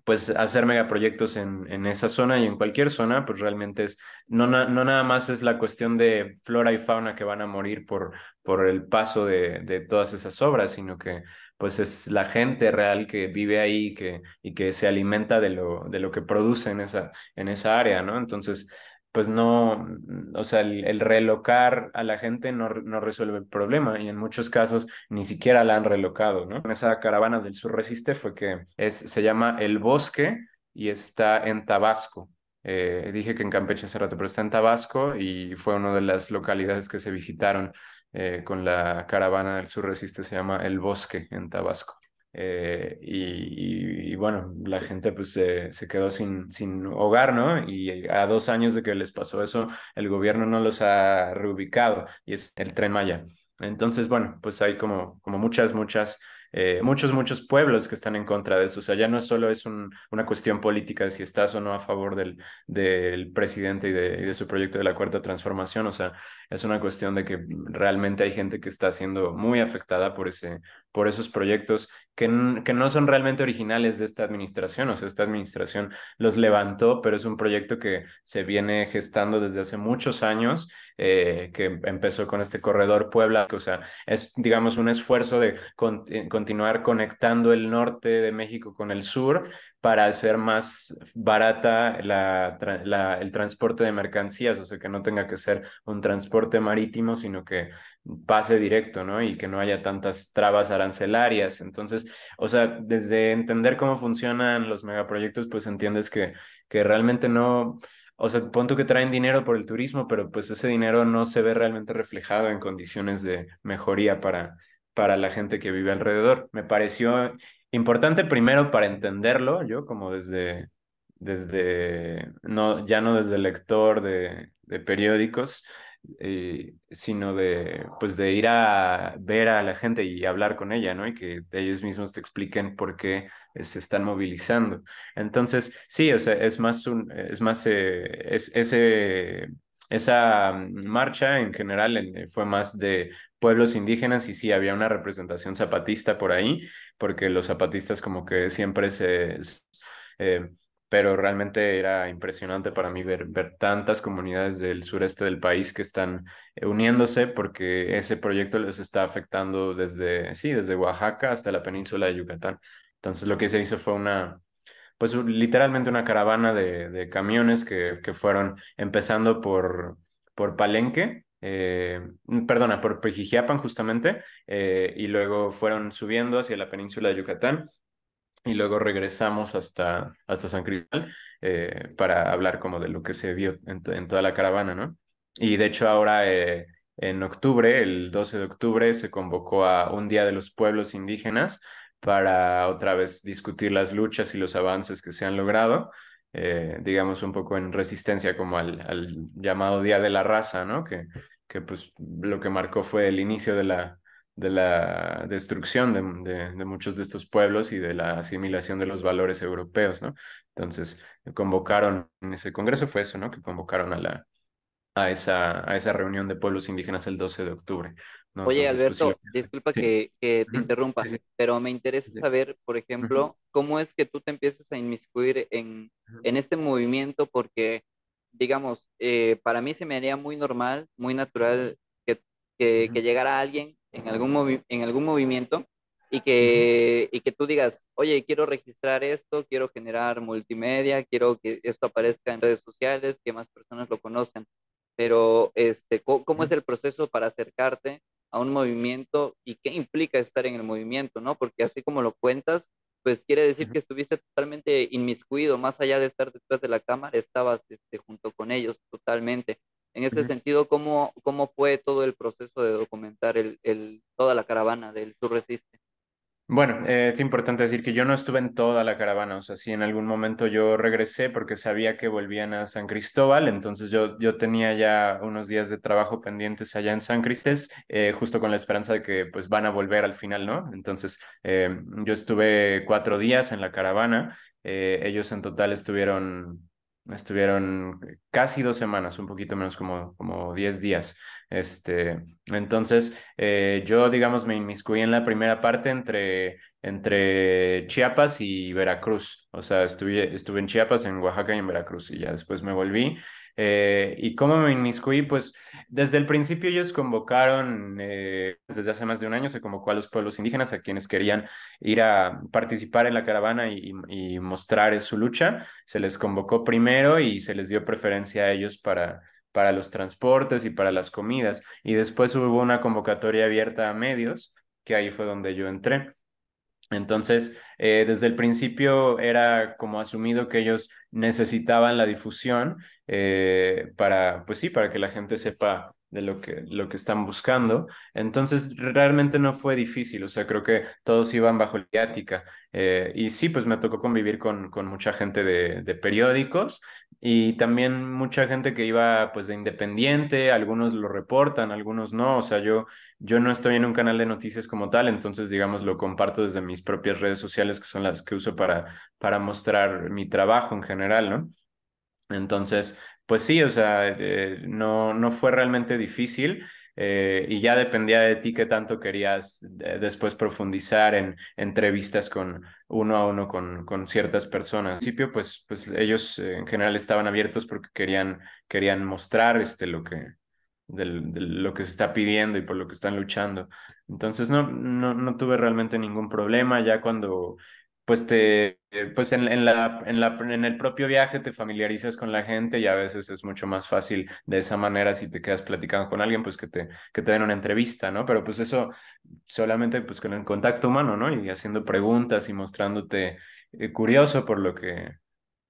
pues hacer megaproyectos en, en esa zona y en cualquier zona, pues realmente es, no, no nada más es la cuestión de flora y fauna que van a morir por, por el paso de, de todas esas obras, sino que pues es la gente real que vive ahí que, y que se alimenta de lo, de lo que produce en esa, en esa área, ¿no? Entonces, pues no, mm, o sea, el, relocar a la gente no, resuelve el problema y en muchos casos ni siquiera la han relocado, ¿no? Esa caravana del sur resiste fue que es, se llama El Bosque y está en Tabasco. Eh, dije que en Campeche hace rato, pero está en Tabasco y fue una de las localidades que se visitaron eh, con la caravana del sur resiste, se llama El Bosque en Tabasco. Eh, y, bueno, la gente pues se, quedó sin, sin hogar, ¿no? Y a dos años de que les pasó eso, el gobierno no los ha reubicado y es el tren Maya. Entonces, bueno, pues hay como, como muchas, muchas, eh, muchos, muchos pueblos que están en contra de eso. O sea, ya no solo es un, una cuestión política de si estás o no a favor del, del presidente y de, y de su proyecto de la cuarta transformación. O sea, es una cuestión de que realmente hay gente que está siendo muy afectada por ese, por esos proyectos que, que, no son realmente originales de esta administración. O sea, esta administración los levantó, pero es un proyecto que se viene gestando desde hace muchos años, eh, que empezó con este corredor Puebla. O sea, es, digamos, un esfuerzo de eh, continuar conectando el norte de México con el sur para hacer más barata la, el transporte de mercancías, o sea, que no tenga que ser un transporte marítimo, sino que pase directo, ¿no? Y que no haya tantas trabas arancelarias. Entonces, o sea, desde entender cómo funcionan los megaproyectos, pues entiendes que, que realmente no, o sea, punto que traen dinero por el turismo, pero pues ese dinero no se ve realmente reflejado en condiciones de mejoría para, para la gente que vive alrededor. Me pareció importante primero para entenderlo, yo como desde, desde no, ya no desde lector de, periódicos, eh, sino de, pues de ir a ver a la gente y hablar con ella, ¿no? Y que ellos mismos te expliquen por qué se están movilizando. Entonces, sí, o sea, es más un, es más, eh, esa marcha en general fue más de pueblos indígenas y sí, había una representación zapatista por ahí, porque los zapatistas como que siempre se... Eh, pero realmente era impresionante para mí ver, ver tantas comunidades del sureste del país que están eh, uniéndose porque ese proyecto les está afectando desde, sí, desde Oaxaca hasta la península de Yucatán. Entonces lo que se hizo fue una, pues literalmente una caravana de, camiones que, fueron empezando por, por Palenque, eh, mm, perdona, por Pejijiapan justamente, eh, y luego fueron subiendo hacia la península de Yucatán y luego regresamos hasta, hasta San Cristóbal eh, para hablar como de lo que se vio en, en toda la caravana, ¿no? Y de hecho ahora en octubre, el 12 de octubre, se convocó a un Día de los Pueblos Indígenas para otra vez discutir las luchas y los avances que se han logrado eh, digamos, un poco en resistencia como al, al, llamado Día de la Raza, ¿no? Que, que pues lo que marcó fue el inicio de la, de la destrucción de, muchos de estos pueblos y de la asimilación de los valores europeos, ¿no? Entonces, convocaron en ese congreso, fue eso, ¿no? Que convocaron a la, a esa, a esa reunión de pueblos indígenas el 12 de octubre. Oye, pues Alberto, disculpa Que, te interrumpa, pero me interesa saber, por ejemplo, cómo es que tú te empiezas a inmiscuir en, en este movimiento, porque, digamos, eh, para mí se me haría muy normal, muy natural que, que llegara alguien en algún, en algún movimiento y que, y que tú digas, oye, quiero registrar esto, quiero generar multimedia, quiero que esto aparezca en redes sociales, que más personas lo conozcan pero este, ¿cómo, es el proceso para acercarte a un movimiento y qué implica estar en el movimiento, ¿no? Porque así como lo cuentas, pues quiere decir que estuviste totalmente inmiscuido, más allá de estar detrás de la cámara, estabas este, junto con ellos totalmente. En ese sentido, ¿cómo, ¿cómo fue todo el proceso de documentar el, el, toda la caravana del Sur Resiste? Bueno, eh, es importante decir que yo no estuve en toda la caravana, o sea, sí, en algún momento yo regresé porque sabía que volvían a San Cristóbal, entonces yo, yo tenía ya unos días de trabajo pendientes allá en San Cristés, eh, justo con la esperanza de que pues van a volver al final, ¿no? Entonces eh, yo estuve cuatro días en la caravana, ellos en total estuvieron estuvieron eh, casi dos semanas, un poquito menos como, como diez días. Este, entonces, eh, yo, digamos, me inmiscuí en la primera parte entre, entre Chiapas y Veracruz. O sea, estuve, estuve en Chiapas, en Oaxaca y en Veracruz. Y ya después me volví eh, ¿Y cómo me inmiscuí? Pues desde el principio ellos convocaron, eh, desde hace más de un año se convocó a los pueblos indígenas, a quienes querían ir a participar en la caravana y, y mostrar eh, su lucha. Se les convocó primero y se les dio preferencia a ellos para, para los transportes y para las comidas. Y después hubo una convocatoria abierta a medios, que ahí fue donde yo entré. Entonces, eh, desde el principio era como asumido que ellos necesitaban la difusión eh, para, pues sí, para que la gente sepa de lo que, lo que están buscando. Entonces, realmente no fue difícil, o sea, creo que todos iban bajo la eh, y sí, pues me tocó convivir con, mucha gente de periódicos, y también mucha gente que iba pues de independiente, algunos lo reportan, algunos no, o sea, yo, yo no estoy en un canal de noticias como tal, entonces digamos lo comparto desde mis propias redes sociales que son las que uso para, para mostrar mi trabajo en general, ¿no? Entonces, pues sí, o sea, eh, no, no fue realmente difícil eh, y ya dependía de ti qué tanto querías eh, después profundizar en entrevistas con uno a uno con, con ciertas personas. Al principio, pues, pues ellos eh, en general estaban abiertos porque querían, querían mostrar este, lo, que, lo que se está pidiendo y por lo que están luchando. Entonces, no, no, no tuve realmente ningún problema. Ya cuando pues eh, pues en, la, en, la, en el propio viaje te familiarizas con la gente y a veces es mucho más fácil de esa manera si te quedas platicando con alguien, pues que te, que te den una entrevista, ¿no? Pero pues eso solamente pues con el contacto humano, ¿no? Y haciendo preguntas y mostrándote eh, curioso por lo que,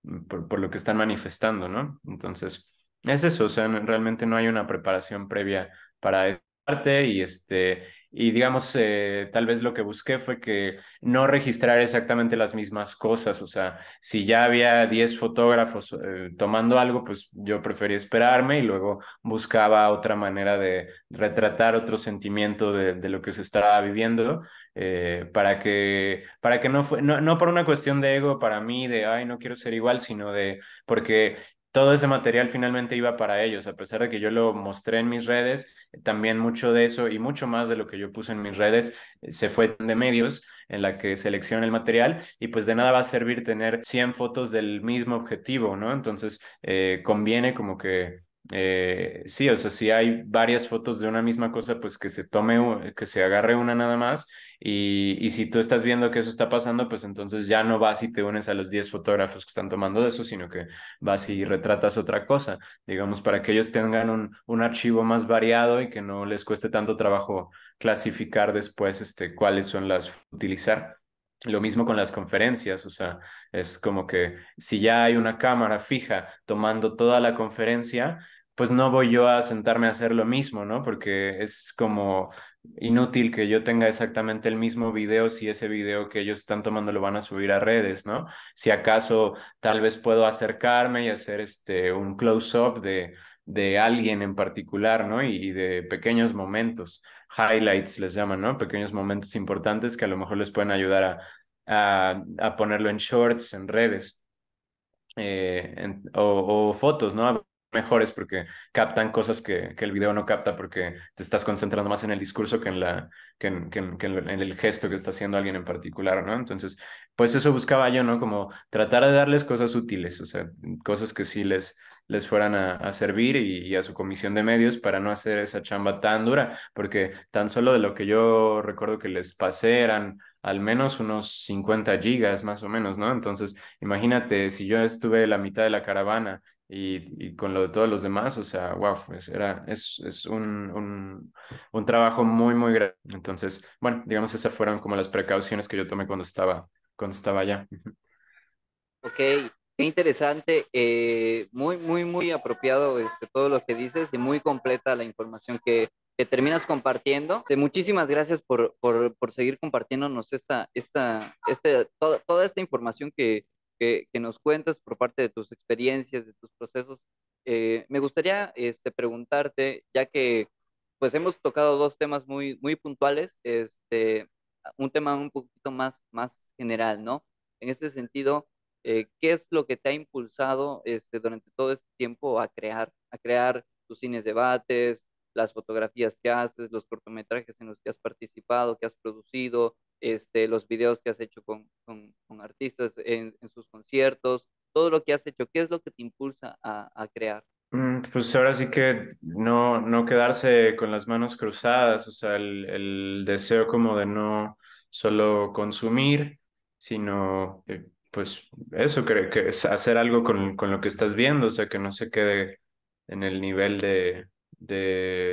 mm, por, lo que están manifestando, ¿no? Entonces, es eso, o sea, realmente no hay una preparación previa para parte y este y digamos, eh, tal vez lo que busqué fue que no registrar exactamente las mismas cosas, o sea, si ya había 10 fotógrafos eh, tomando algo, pues yo preferí esperarme y luego buscaba otra manera de retratar otro sentimiento de, lo que se estaba viviendo. Eh, para que, para que no, fue, no, no por una cuestión de ego para mí, de, ay, no quiero ser igual, sino de, porque todo ese material finalmente iba para ellos, a pesar de que yo lo mostré en mis redes, también mucho de eso y mucho más de lo que yo puse en mis redes eh, se fue de medios en la que selecciona el material y pues de nada va a servir tener 100 fotos del mismo objetivo, ¿no? Entonces eh, conviene como que... Eh, sí, o sea, si hay varias fotos de una misma cosa, pues que se tome, que se agarre una nada más y, si tú estás viendo que eso está pasando, pues entonces ya no vas y te unes a los 10 fotógrafos que están tomando eso, sino que vas y retratas otra cosa, digamos, para que ellos tengan un, archivo más variado y que no les cueste tanto trabajo clasificar después este, cuáles son las utilizar. Lo mismo con las conferencias, o sea, es como que si ya hay una cámara fija tomando toda la conferencia, pues no voy yo a sentarme a hacer lo mismo, ¿no? Porque es como inútil que yo tenga exactamente el mismo video si ese video que ellos están tomando lo van a subir a redes, ¿no? Si acaso tal vez puedo acercarme y hacer este un close-up de, de alguien en particular, ¿no? Y, de pequeños momentos, highlights les llaman, ¿no? Pequeños momentos importantes que a lo mejor les pueden ayudar a, ponerlo en shorts, en redes. Eh, o, fotos, ¿no? mejores porque captan cosas que, que, el video no capta porque te estás concentrando más en el discurso que en, la, que en, el gesto que está haciendo alguien en particular, ¿no? Entonces, pues eso buscaba yo, ¿no? Como tratar de darles cosas útiles, o sea, cosas que sí les, les fueran a, servir y, y, a su comisión de medios para no hacer esa chamba tan dura, porque tan solo de lo que yo recuerdo que les pasé eran al menos unos 50 gigas más o menos, ¿no? Entonces, imagínate, si yo estuve la mitad de la caravana y, con lo de todos los demás, o sea, wow, pues era, es, es un, un, un, trabajo muy, muy grande. Entonces, bueno, digamos, esas fueron como las precauciones que yo tomé cuando estaba, cuando estaba allá. Ok, qué interesante, eh, muy, muy, muy apropiado este, todo lo que dices y muy completa la información que, que terminas compartiendo. muchísimas gracias por, por, por, seguir compartiéndonos esta, esta, este, toda, toda esta información que, que, nos cuentas por parte de tus experiencias, de tus procesos. Eh, me gustaría este, preguntarte, ya que pues hemos tocado dos temas muy, muy puntuales, este, un tema un poquito más, más general, ¿no? En este sentido, eh, ¿qué es lo que te ha impulsado este, durante todo este tiempo a crear, a crear tus cines debates, las fotografías que haces, los cortometrajes en los que has participado, que has producido, este, los videos que has hecho con, artistas en, sus conciertos, todo lo que has hecho, ¿qué es lo que te impulsa a, crear? Mm, pues ahora sí que no, no quedarse con las manos cruzadas, o sea, el, deseo como de no solo consumir, sino pues eso, que, que es hacer algo con, lo que estás viendo, o sea, que no se quede en el nivel de,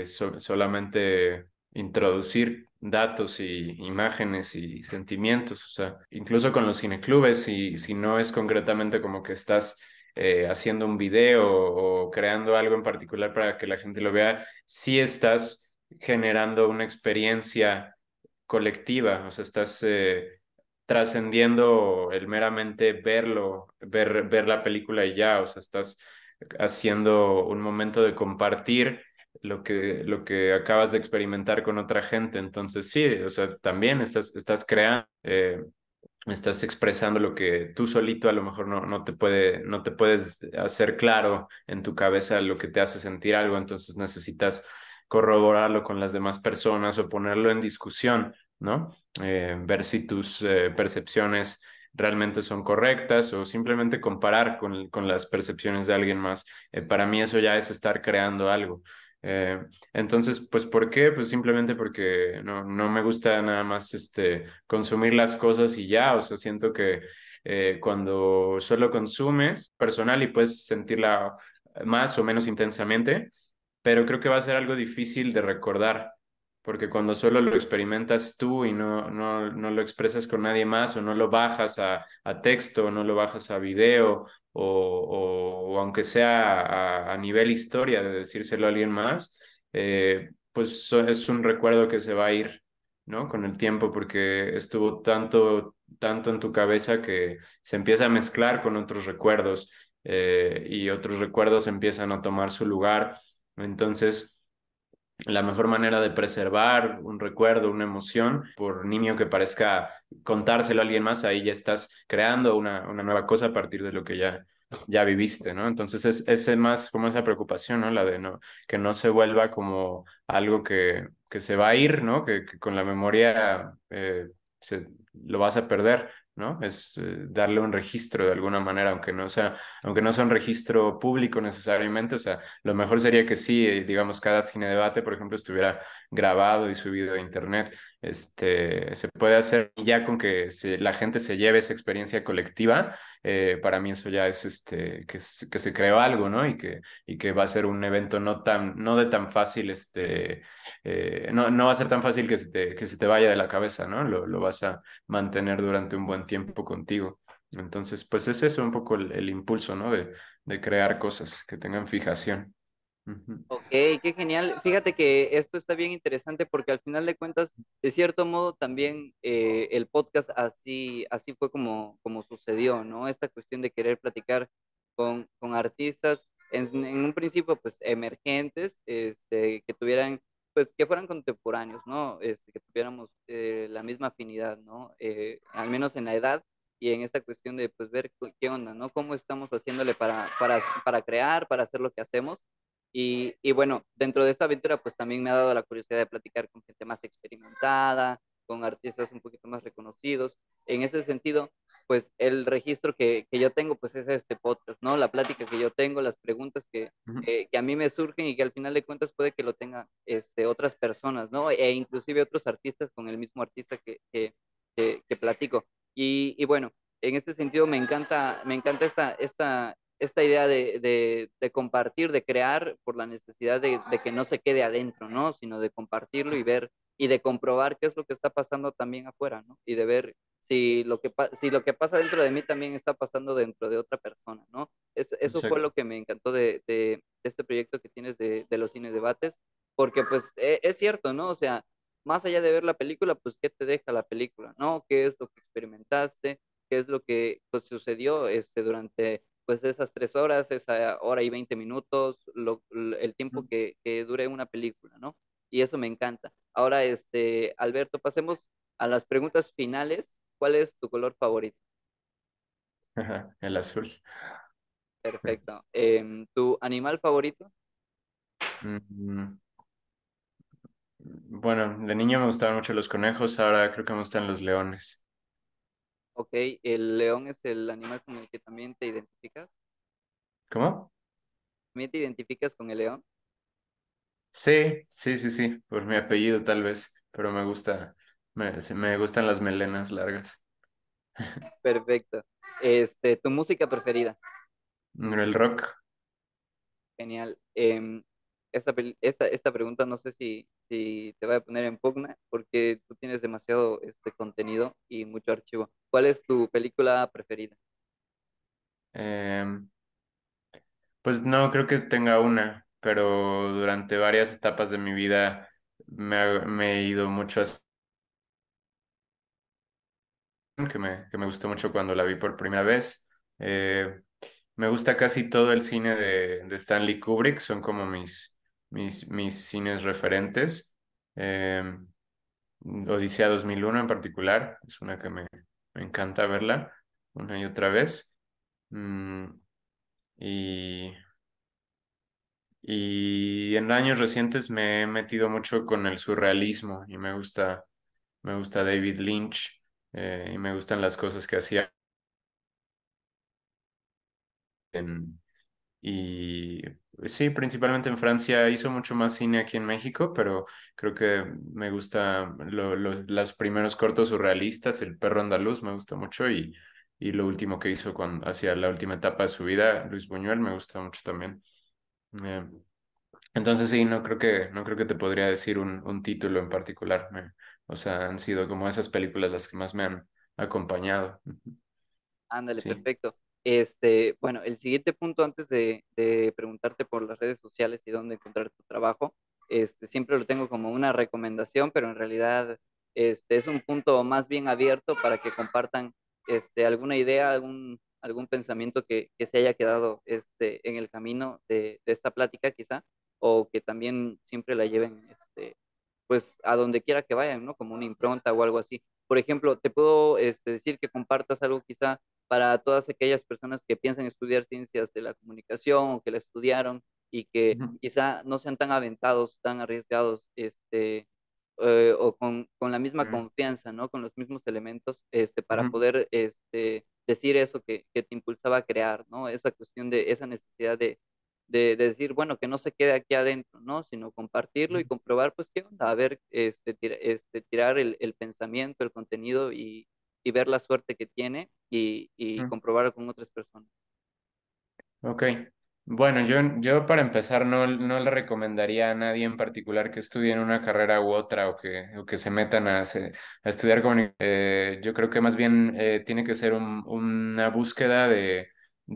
solamente introducir datos y imágenes y sentimientos, o sea, incluso con los cineclubes, si, si no es concretamente como que estás eh, haciendo un video o, creando algo en particular para que la gente lo vea, sí estás generando una experiencia colectiva, o sea, estás eh, trascendiendo el meramente verlo, ver, ver la película y ya, o sea, estás haciendo un momento de compartir lo que, lo que acabas de experimentar con otra gente. Entonces, sí, o sea, también estás, estás creando, eh, estás expresando lo que tú solito a lo mejor no, no, te puede, no te puedes hacer claro en tu cabeza lo que te hace sentir algo, entonces necesitas corroborarlo con las demás personas o ponerlo en discusión, ¿no? Eh, ver si tus eh, percepciones realmente son correctas o simplemente comparar con, con las percepciones de alguien más. para mí eso ya es estar creando algo. Eh, entonces, pues, ¿por qué? Pues simplemente porque no, no me gusta nada más este, consumir las cosas y ya, o sea, siento que eh, cuando solo consumes personal y puedes sentirla más o menos intensamente, pero creo que va a ser algo difícil de recordar porque cuando solo lo experimentas tú y no, no, no lo expresas con nadie más o no lo bajas a, a texto, o no lo bajas a video o, o, aunque sea a, a, nivel historia de decírselo a alguien más, eh, pues es un recuerdo que se va a ir ¿no? con el tiempo porque estuvo tanto, tanto en tu cabeza que se empieza a mezclar con otros recuerdos eh, y otros recuerdos empiezan a tomar su lugar. Entonces, la mejor manera de preservar un recuerdo, una emoción, por niño que parezca contárselo a alguien más, ahí ya estás creando una, una nueva cosa a partir de lo que ya, ya viviste, ¿no? Entonces es, es, más como esa preocupación, ¿no? La de no, que no se vuelva como algo que, que se va a ir, ¿no? Que, con la memoria eh, se, lo vas a perder, ¿no? Es eh, darle un registro de alguna manera, aunque no sea, aunque no un registro público necesariamente, o sea, lo mejor sería que sí, eh, digamos, cada cine debate, por ejemplo, estuviera grabado y subido a internet este, se puede hacer ya con que la gente se lleve esa experiencia colectiva, eh, para mí eso ya es este, que, que se creó algo, ¿no? Y que, y que va a ser un evento no, tan, no de tan fácil, este, eh, no, va a ser tan fácil que se te, que se te vaya de la cabeza, ¿no? Lo, vas a mantener durante un buen tiempo contigo. Entonces, pues es eso un poco el, impulso, ¿no? de crear cosas que tengan fijación. Ok, qué genial. Fíjate que esto está bien interesante porque al final de cuentas, de cierto modo, también eh, el podcast así, así fue como, como sucedió, ¿no? Esta cuestión de querer platicar con, artistas, en, un principio, pues, emergentes, este, que tuvieran, pues, que fueran contemporáneos, ¿no? Este, que tuviéramos eh, la misma afinidad, ¿no? Eh, al menos en la edad y en esta cuestión de, pues, ver qué onda, ¿no? Cómo estamos haciéndole para, para, para crear, para hacer lo que hacemos y, bueno, dentro de esta aventura, pues también me ha dado la curiosidad de platicar con gente más experimentada, con artistas un poquito más reconocidos. En ese sentido, pues el registro que, que yo tengo, pues es este podcast, ¿no? La plática que yo tengo, las preguntas que, que, a mí me surgen y que al final de cuentas puede que lo tengan este, otras personas, ¿no? E inclusive otros artistas con el mismo artista que, que, que platico. Y, y bueno, en este sentido me encanta, me encanta esta, esta, esta idea de, compartir, de crear, por la necesidad de, que no se quede adentro, ¿no? Sino de compartirlo y ver, y de comprobar qué es lo que está pasando también afuera, ¿no? Y de ver si lo que, si lo que pasa dentro de mí también está pasando dentro de otra persona, ¿no? eso fue lo que me encantó de, este proyecto que tienes de, los cines debates, porque pues e, es, cierto, ¿no? O sea, más allá de ver la película, pues qué te deja la película, ¿no? ¿Qué es lo que experimentaste? ¿Qué es lo que pues, sucedió este, durante pues esas tres horas, esa hora y veinte minutos, lo, el tiempo que, dure una película, ¿no? Y eso me encanta. Ahora, este, Alberto, pasemos a las preguntas finales. ¿Cuál es tu color favorito? El azul. Perfecto. Em, ¿Tu animal favorito? Mm, mm, bueno, de niño me gustaban mucho los conejos, ahora creo que me gustan los leones. Ok, ¿el león es el animal con el que también te identificas? ¿Cómo? ¿También te identificas con el león? Sí, sí, sí, sí, por mi apellido tal vez, pero me gusta, me, gustan las melenas largas. Perfecto. Este, ¿tu música preferida? El rock. Genial. Em, esta, esta, pregunta no sé si, si te va a poner en pugna porque tú tienes demasiado este contenido y mucho archivo. ¿Cuál es tu película preferida? Em, pues no creo que tenga una, pero durante varias etapas de mi vida me, he ido mucho a... Que me, que me gustó mucho cuando la vi por primera vez. Eh, me gusta casi todo el cine de, Stanley Kubrick, son como mis, mis, mis cines referentes. Em, Odisea 2001 en particular, es una que me, me encanta verla una y otra vez. Mm, y, y en años recientes me he metido mucho con el surrealismo y me gusta, me gusta David Lynch eh, y me gustan las cosas que hacía. y Sí, principalmente en Francia. Hizo mucho más cine aquí en México, pero creo que me gusta los primeros cortos surrealistas, El perro andaluz me gusta mucho y, y lo último que hizo hacia la última etapa de su vida, Luis Buñuel, me gusta mucho también. Eh, entonces sí, no creo que, no creo que te podría decir un, título en particular. o sea, han sido como esas películas las que más me han acompañado. Ándale, perfecto. Este, bueno, el siguiente punto antes de, preguntarte por las redes sociales y dónde encontrar tu trabajo, este, siempre lo tengo como una recomendación, pero en realidad este, es un punto más bien abierto para que compartan este, alguna idea, algún, algún pensamiento que, se haya quedado este, en el camino de, esta plática quizá, o que también siempre la lleven este, pues a donde quiera que vayan, ¿no? Como una impronta o algo así. Por ejemplo, te puedo este, decir que compartas algo quizá para todas aquellas personas que piensan estudiar ciencias de la comunicación o que la estudiaron y que quizá no sean tan aventados, tan arriesgados, este, eh, o con, la misma confianza, ¿no? Con los mismos elementos, este, para poder este, decir eso que, que, te impulsaba a crear, ¿no? Esa cuestión de, esa necesidad de, de, decir, bueno, que no se quede aquí adentro, ¿no? Sino compartirlo y comprobar, pues, qué onda, a ver, este, este, tirar el, pensamiento, el contenido y ver la suerte que tiene y, y con otras personas. Ok. Bueno, yo, yo para empezar no, no le recomendaría a nadie en particular que en una carrera u otra o que, que se metan a, estudiar comunicación. Eh, yo creo que más bien eh, tiene que ser una búsqueda de,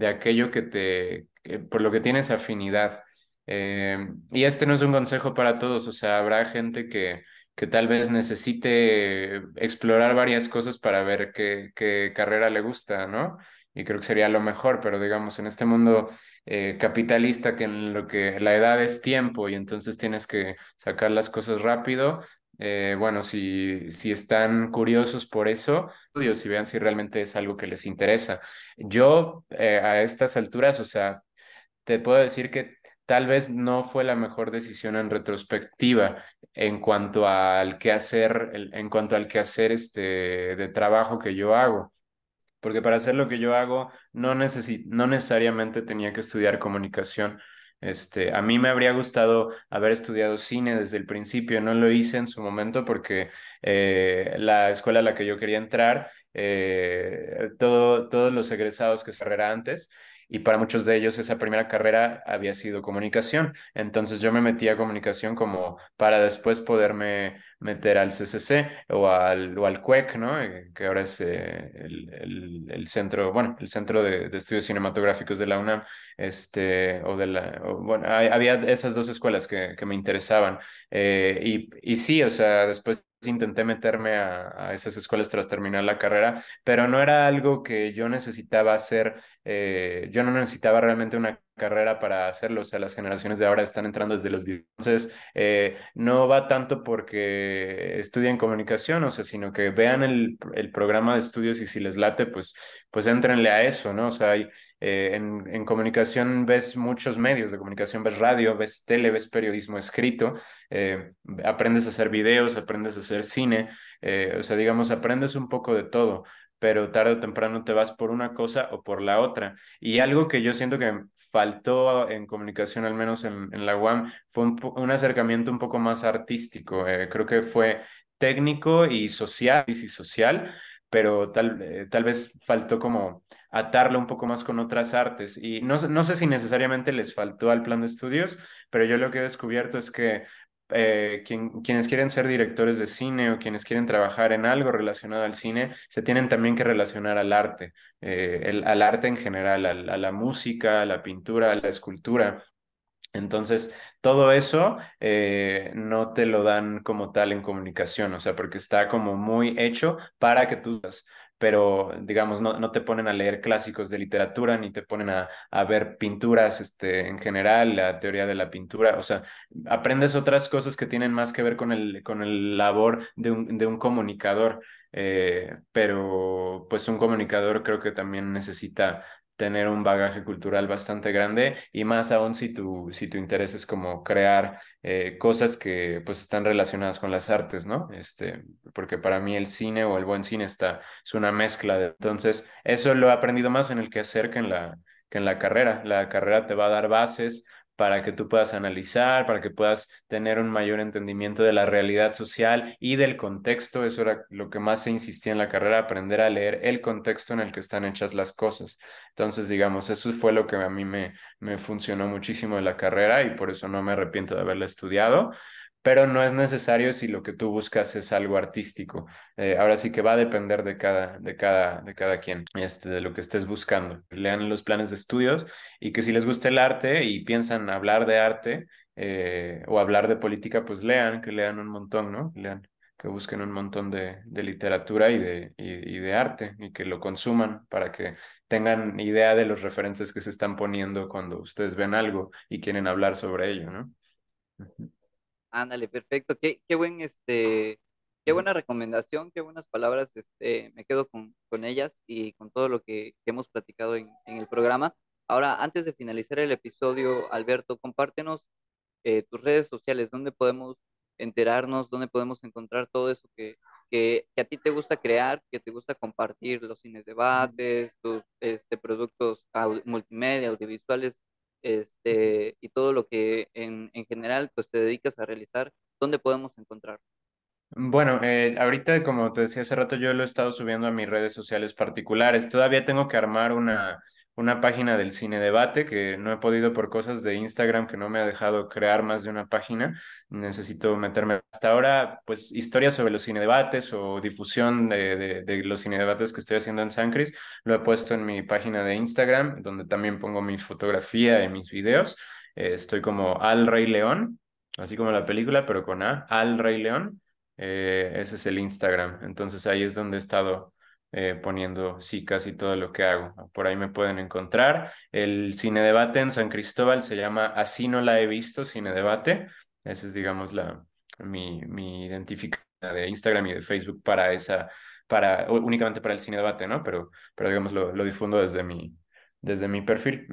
aquello que te, por lo que tienes afinidad. Eh, y este no es un consejo para todos, o sea, habrá gente que, que tal vez necesite explorar varias cosas para ver qué, carrera le gusta, ¿no? Y creo que sería lo mejor, pero digamos, en este mundo eh, capitalista que en lo que la edad es tiempo y entonces tienes que sacar las cosas rápido, eh, bueno, si, si están curiosos por eso, si vean si realmente es algo que les interesa. Yo eh, a estas alturas, o sea, te puedo decir que tal vez no fue la mejor decisión en retrospectiva en cuanto al quehacer, en cuanto al hacer este, de trabajo que yo hago. Porque para hacer lo que yo hago no, no necesariamente tenía que estudiar comunicación. Este, a mí me habría gustado haber estudiado cine desde el principio, no lo hice en su momento porque eh, la escuela a la que yo quería entrar, eh, todos los egresados que se antes y para muchos de ellos esa primera carrera había sido comunicación. Entonces yo me metí a comunicación como para después poderme meter al CCC o al, o al CUEC, e ¿no? Eh, que ahora es eh, el, el, centro, bueno, el centro de, de, estudios cinematográficos de la UNAM, este, o de la, bueno, había esas dos escuelas que, que me interesaban. Eh, y, y sí, o sea, después intenté meterme a, esas escuelas tras terminar la carrera, pero no era algo que yo necesitaba hacer, eh, yo no necesitaba realmente una carrera para hacerlo. O sea, las generaciones de ahora están entrando desde los 10. Entonces, eh, no va tanto porque estudien comunicación, o sea, sino que vean el, programa de estudios y si les late, pues, pues éntrenle a eso, ¿no? O sea, hay, eh, en, comunicación ves muchos medios de comunicación, ves radio, ves tele, ves periodismo escrito, eh, aprendes a hacer videos, aprendes a hacer cine, o sea, digamos, aprendes un poco de todo pero tarde o temprano te vas por una cosa o por la otra. Y algo que yo siento que faltó en comunicación, al menos en, la UAM, fue un, acercamiento un poco más artístico. Eh, creo que fue técnico y social, y social pero tal, eh, tal vez faltó como atarlo un poco más con otras artes. Y no, no sé si necesariamente les faltó al plan de estudios, pero yo lo que he descubierto es que eh, quienes quieren ser directores de cine o quienes quieren trabajar en algo relacionado al cine, se tienen también que relacionar al arte, eh, al arte en general, a la música, a la pintura, a la escultura. Entonces, todo eso eh, no te lo dan como tal en comunicación, o sea, porque está como muy hecho para que tú... Seas pero digamos, no, te ponen a leer clásicos de literatura, ni te ponen a, ver pinturas este, en general, la teoría de la pintura, o sea, aprendes otras cosas que tienen más que ver con el, con el labor de un, comunicador, eh, pero pues un comunicador creo que también necesita tener un bagaje cultural bastante grande y más aún si tu, si tu interés es como crear eh, cosas que pues están relacionadas con las artes, ¿no? Este, porque para mí el cine o el buen cine está, es una mezcla. De, entonces, eso lo he aprendido más en el que hacer en la, que en la carrera. La carrera te va a dar bases, para que tú puedas analizar, para que puedas tener un mayor entendimiento de la realidad social y del contexto. Eso era lo que más se insistía en la carrera, aprender a leer el contexto en el que están hechas las cosas. Entonces, digamos, eso fue lo que a mí me, funcionó muchísimo en la carrera y por eso no me arrepiento de haberla estudiado pero no es necesario si lo que tú buscas es algo artístico. Eh, ahora sí que va a depender de cada, de cada, de cada quien, este, de lo que estés buscando. Lean los planes de estudios y que si les gusta el arte y piensan hablar de arte eh, o hablar de política, pues lean, que lean un montón, ¿no? Lean, que busquen un montón de, literatura y de, arte y que lo consuman para que tengan idea de los referentes que se están poniendo cuando ustedes ven algo y quieren hablar sobre ello, ¿no? Ándale, perfecto. Qué, qué buen este, qué buena recomendación, qué buenas palabras. Este, me quedo con, con ellas y con todo lo que, que hemos platicado en, en, el programa. Ahora, antes de finalizar el episodio, Alberto, compártenos eh, tus redes sociales, dónde podemos enterarnos, dónde podemos encontrar todo eso que, que, que, a ti te gusta crear, que te gusta compartir, los cines debates, tus este, productos multimedia, audiovisuales, este, y todo lo que en, en general pues, te dedicas a realizar, ¿dónde podemos encontrar? Bueno, eh, ahorita, como te decía hace rato, yo lo he estado subiendo a mis redes sociales particulares. Todavía tengo que armar una una página del cine debate que no he podido por cosas de Instagram que no me ha dejado crear más de una página. Necesito meterme hasta ahora, pues historias sobre los cine debates o difusión de, los cine debates que estoy haciendo en San Cris. Lo he puesto en mi página de Instagram, donde también pongo mi fotografía y mis videos. Eh, estoy como Al Rey León, así como la película, pero con A, Al Rey León. Eh, ese es el Instagram. Entonces ahí es donde he estado eh, poniendo, sí, casi todo lo que hago. Por ahí me pueden encontrar. El cine debate en San Cristóbal se llama Así no la he visto, cine debate. Esa es, digamos, la, mi, mi identificación de Instagram y de Facebook para esa, para, únicamente para el cine debate, ¿no? Pero, pero digamos, lo, lo difundo desde mi, desde mi perfil.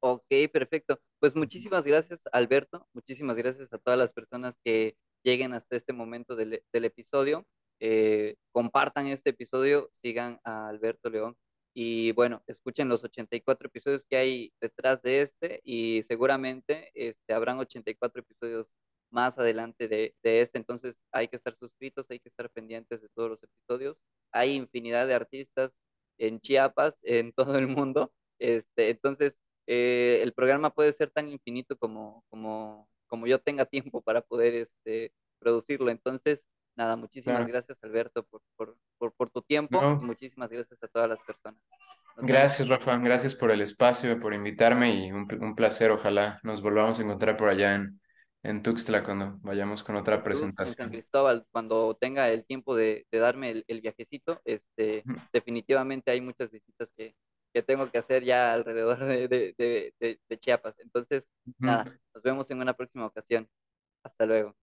Ok, perfecto. Pues muchísimas gracias, Alberto. Muchísimas gracias a todas las personas que lleguen hasta este momento del, del episodio. Eh, compartan este episodio, sigan a Alberto León y bueno, escuchen los 84 episodios que hay detrás de este y seguramente este, habrán 84 episodios más adelante de, este. Entonces hay que estar suscritos, hay que estar pendientes de todos los episodios. Hay infinidad de artistas en Chiapas, en todo el mundo. Este, entonces eh, el programa puede ser tan infinito como, como, como yo tenga tiempo para poder este, producirlo. Entonces Nada, muchísimas gracias Alberto por, por, por, tu tiempo muchísimas gracias a todas las personas. gracias Rafa, gracias por el espacio, por invitarme y un, placer, ojalá nos volvamos a encontrar por allá en, en Tuxtla cuando vayamos con otra presentación. Cristóbal, cuando tenga el tiempo de, darme el, viajecito, este, definitivamente hay muchas visitas que, tengo que hacer ya alrededor de, Chiapas. Entonces, nada, nos vemos en una próxima ocasión. Hasta luego.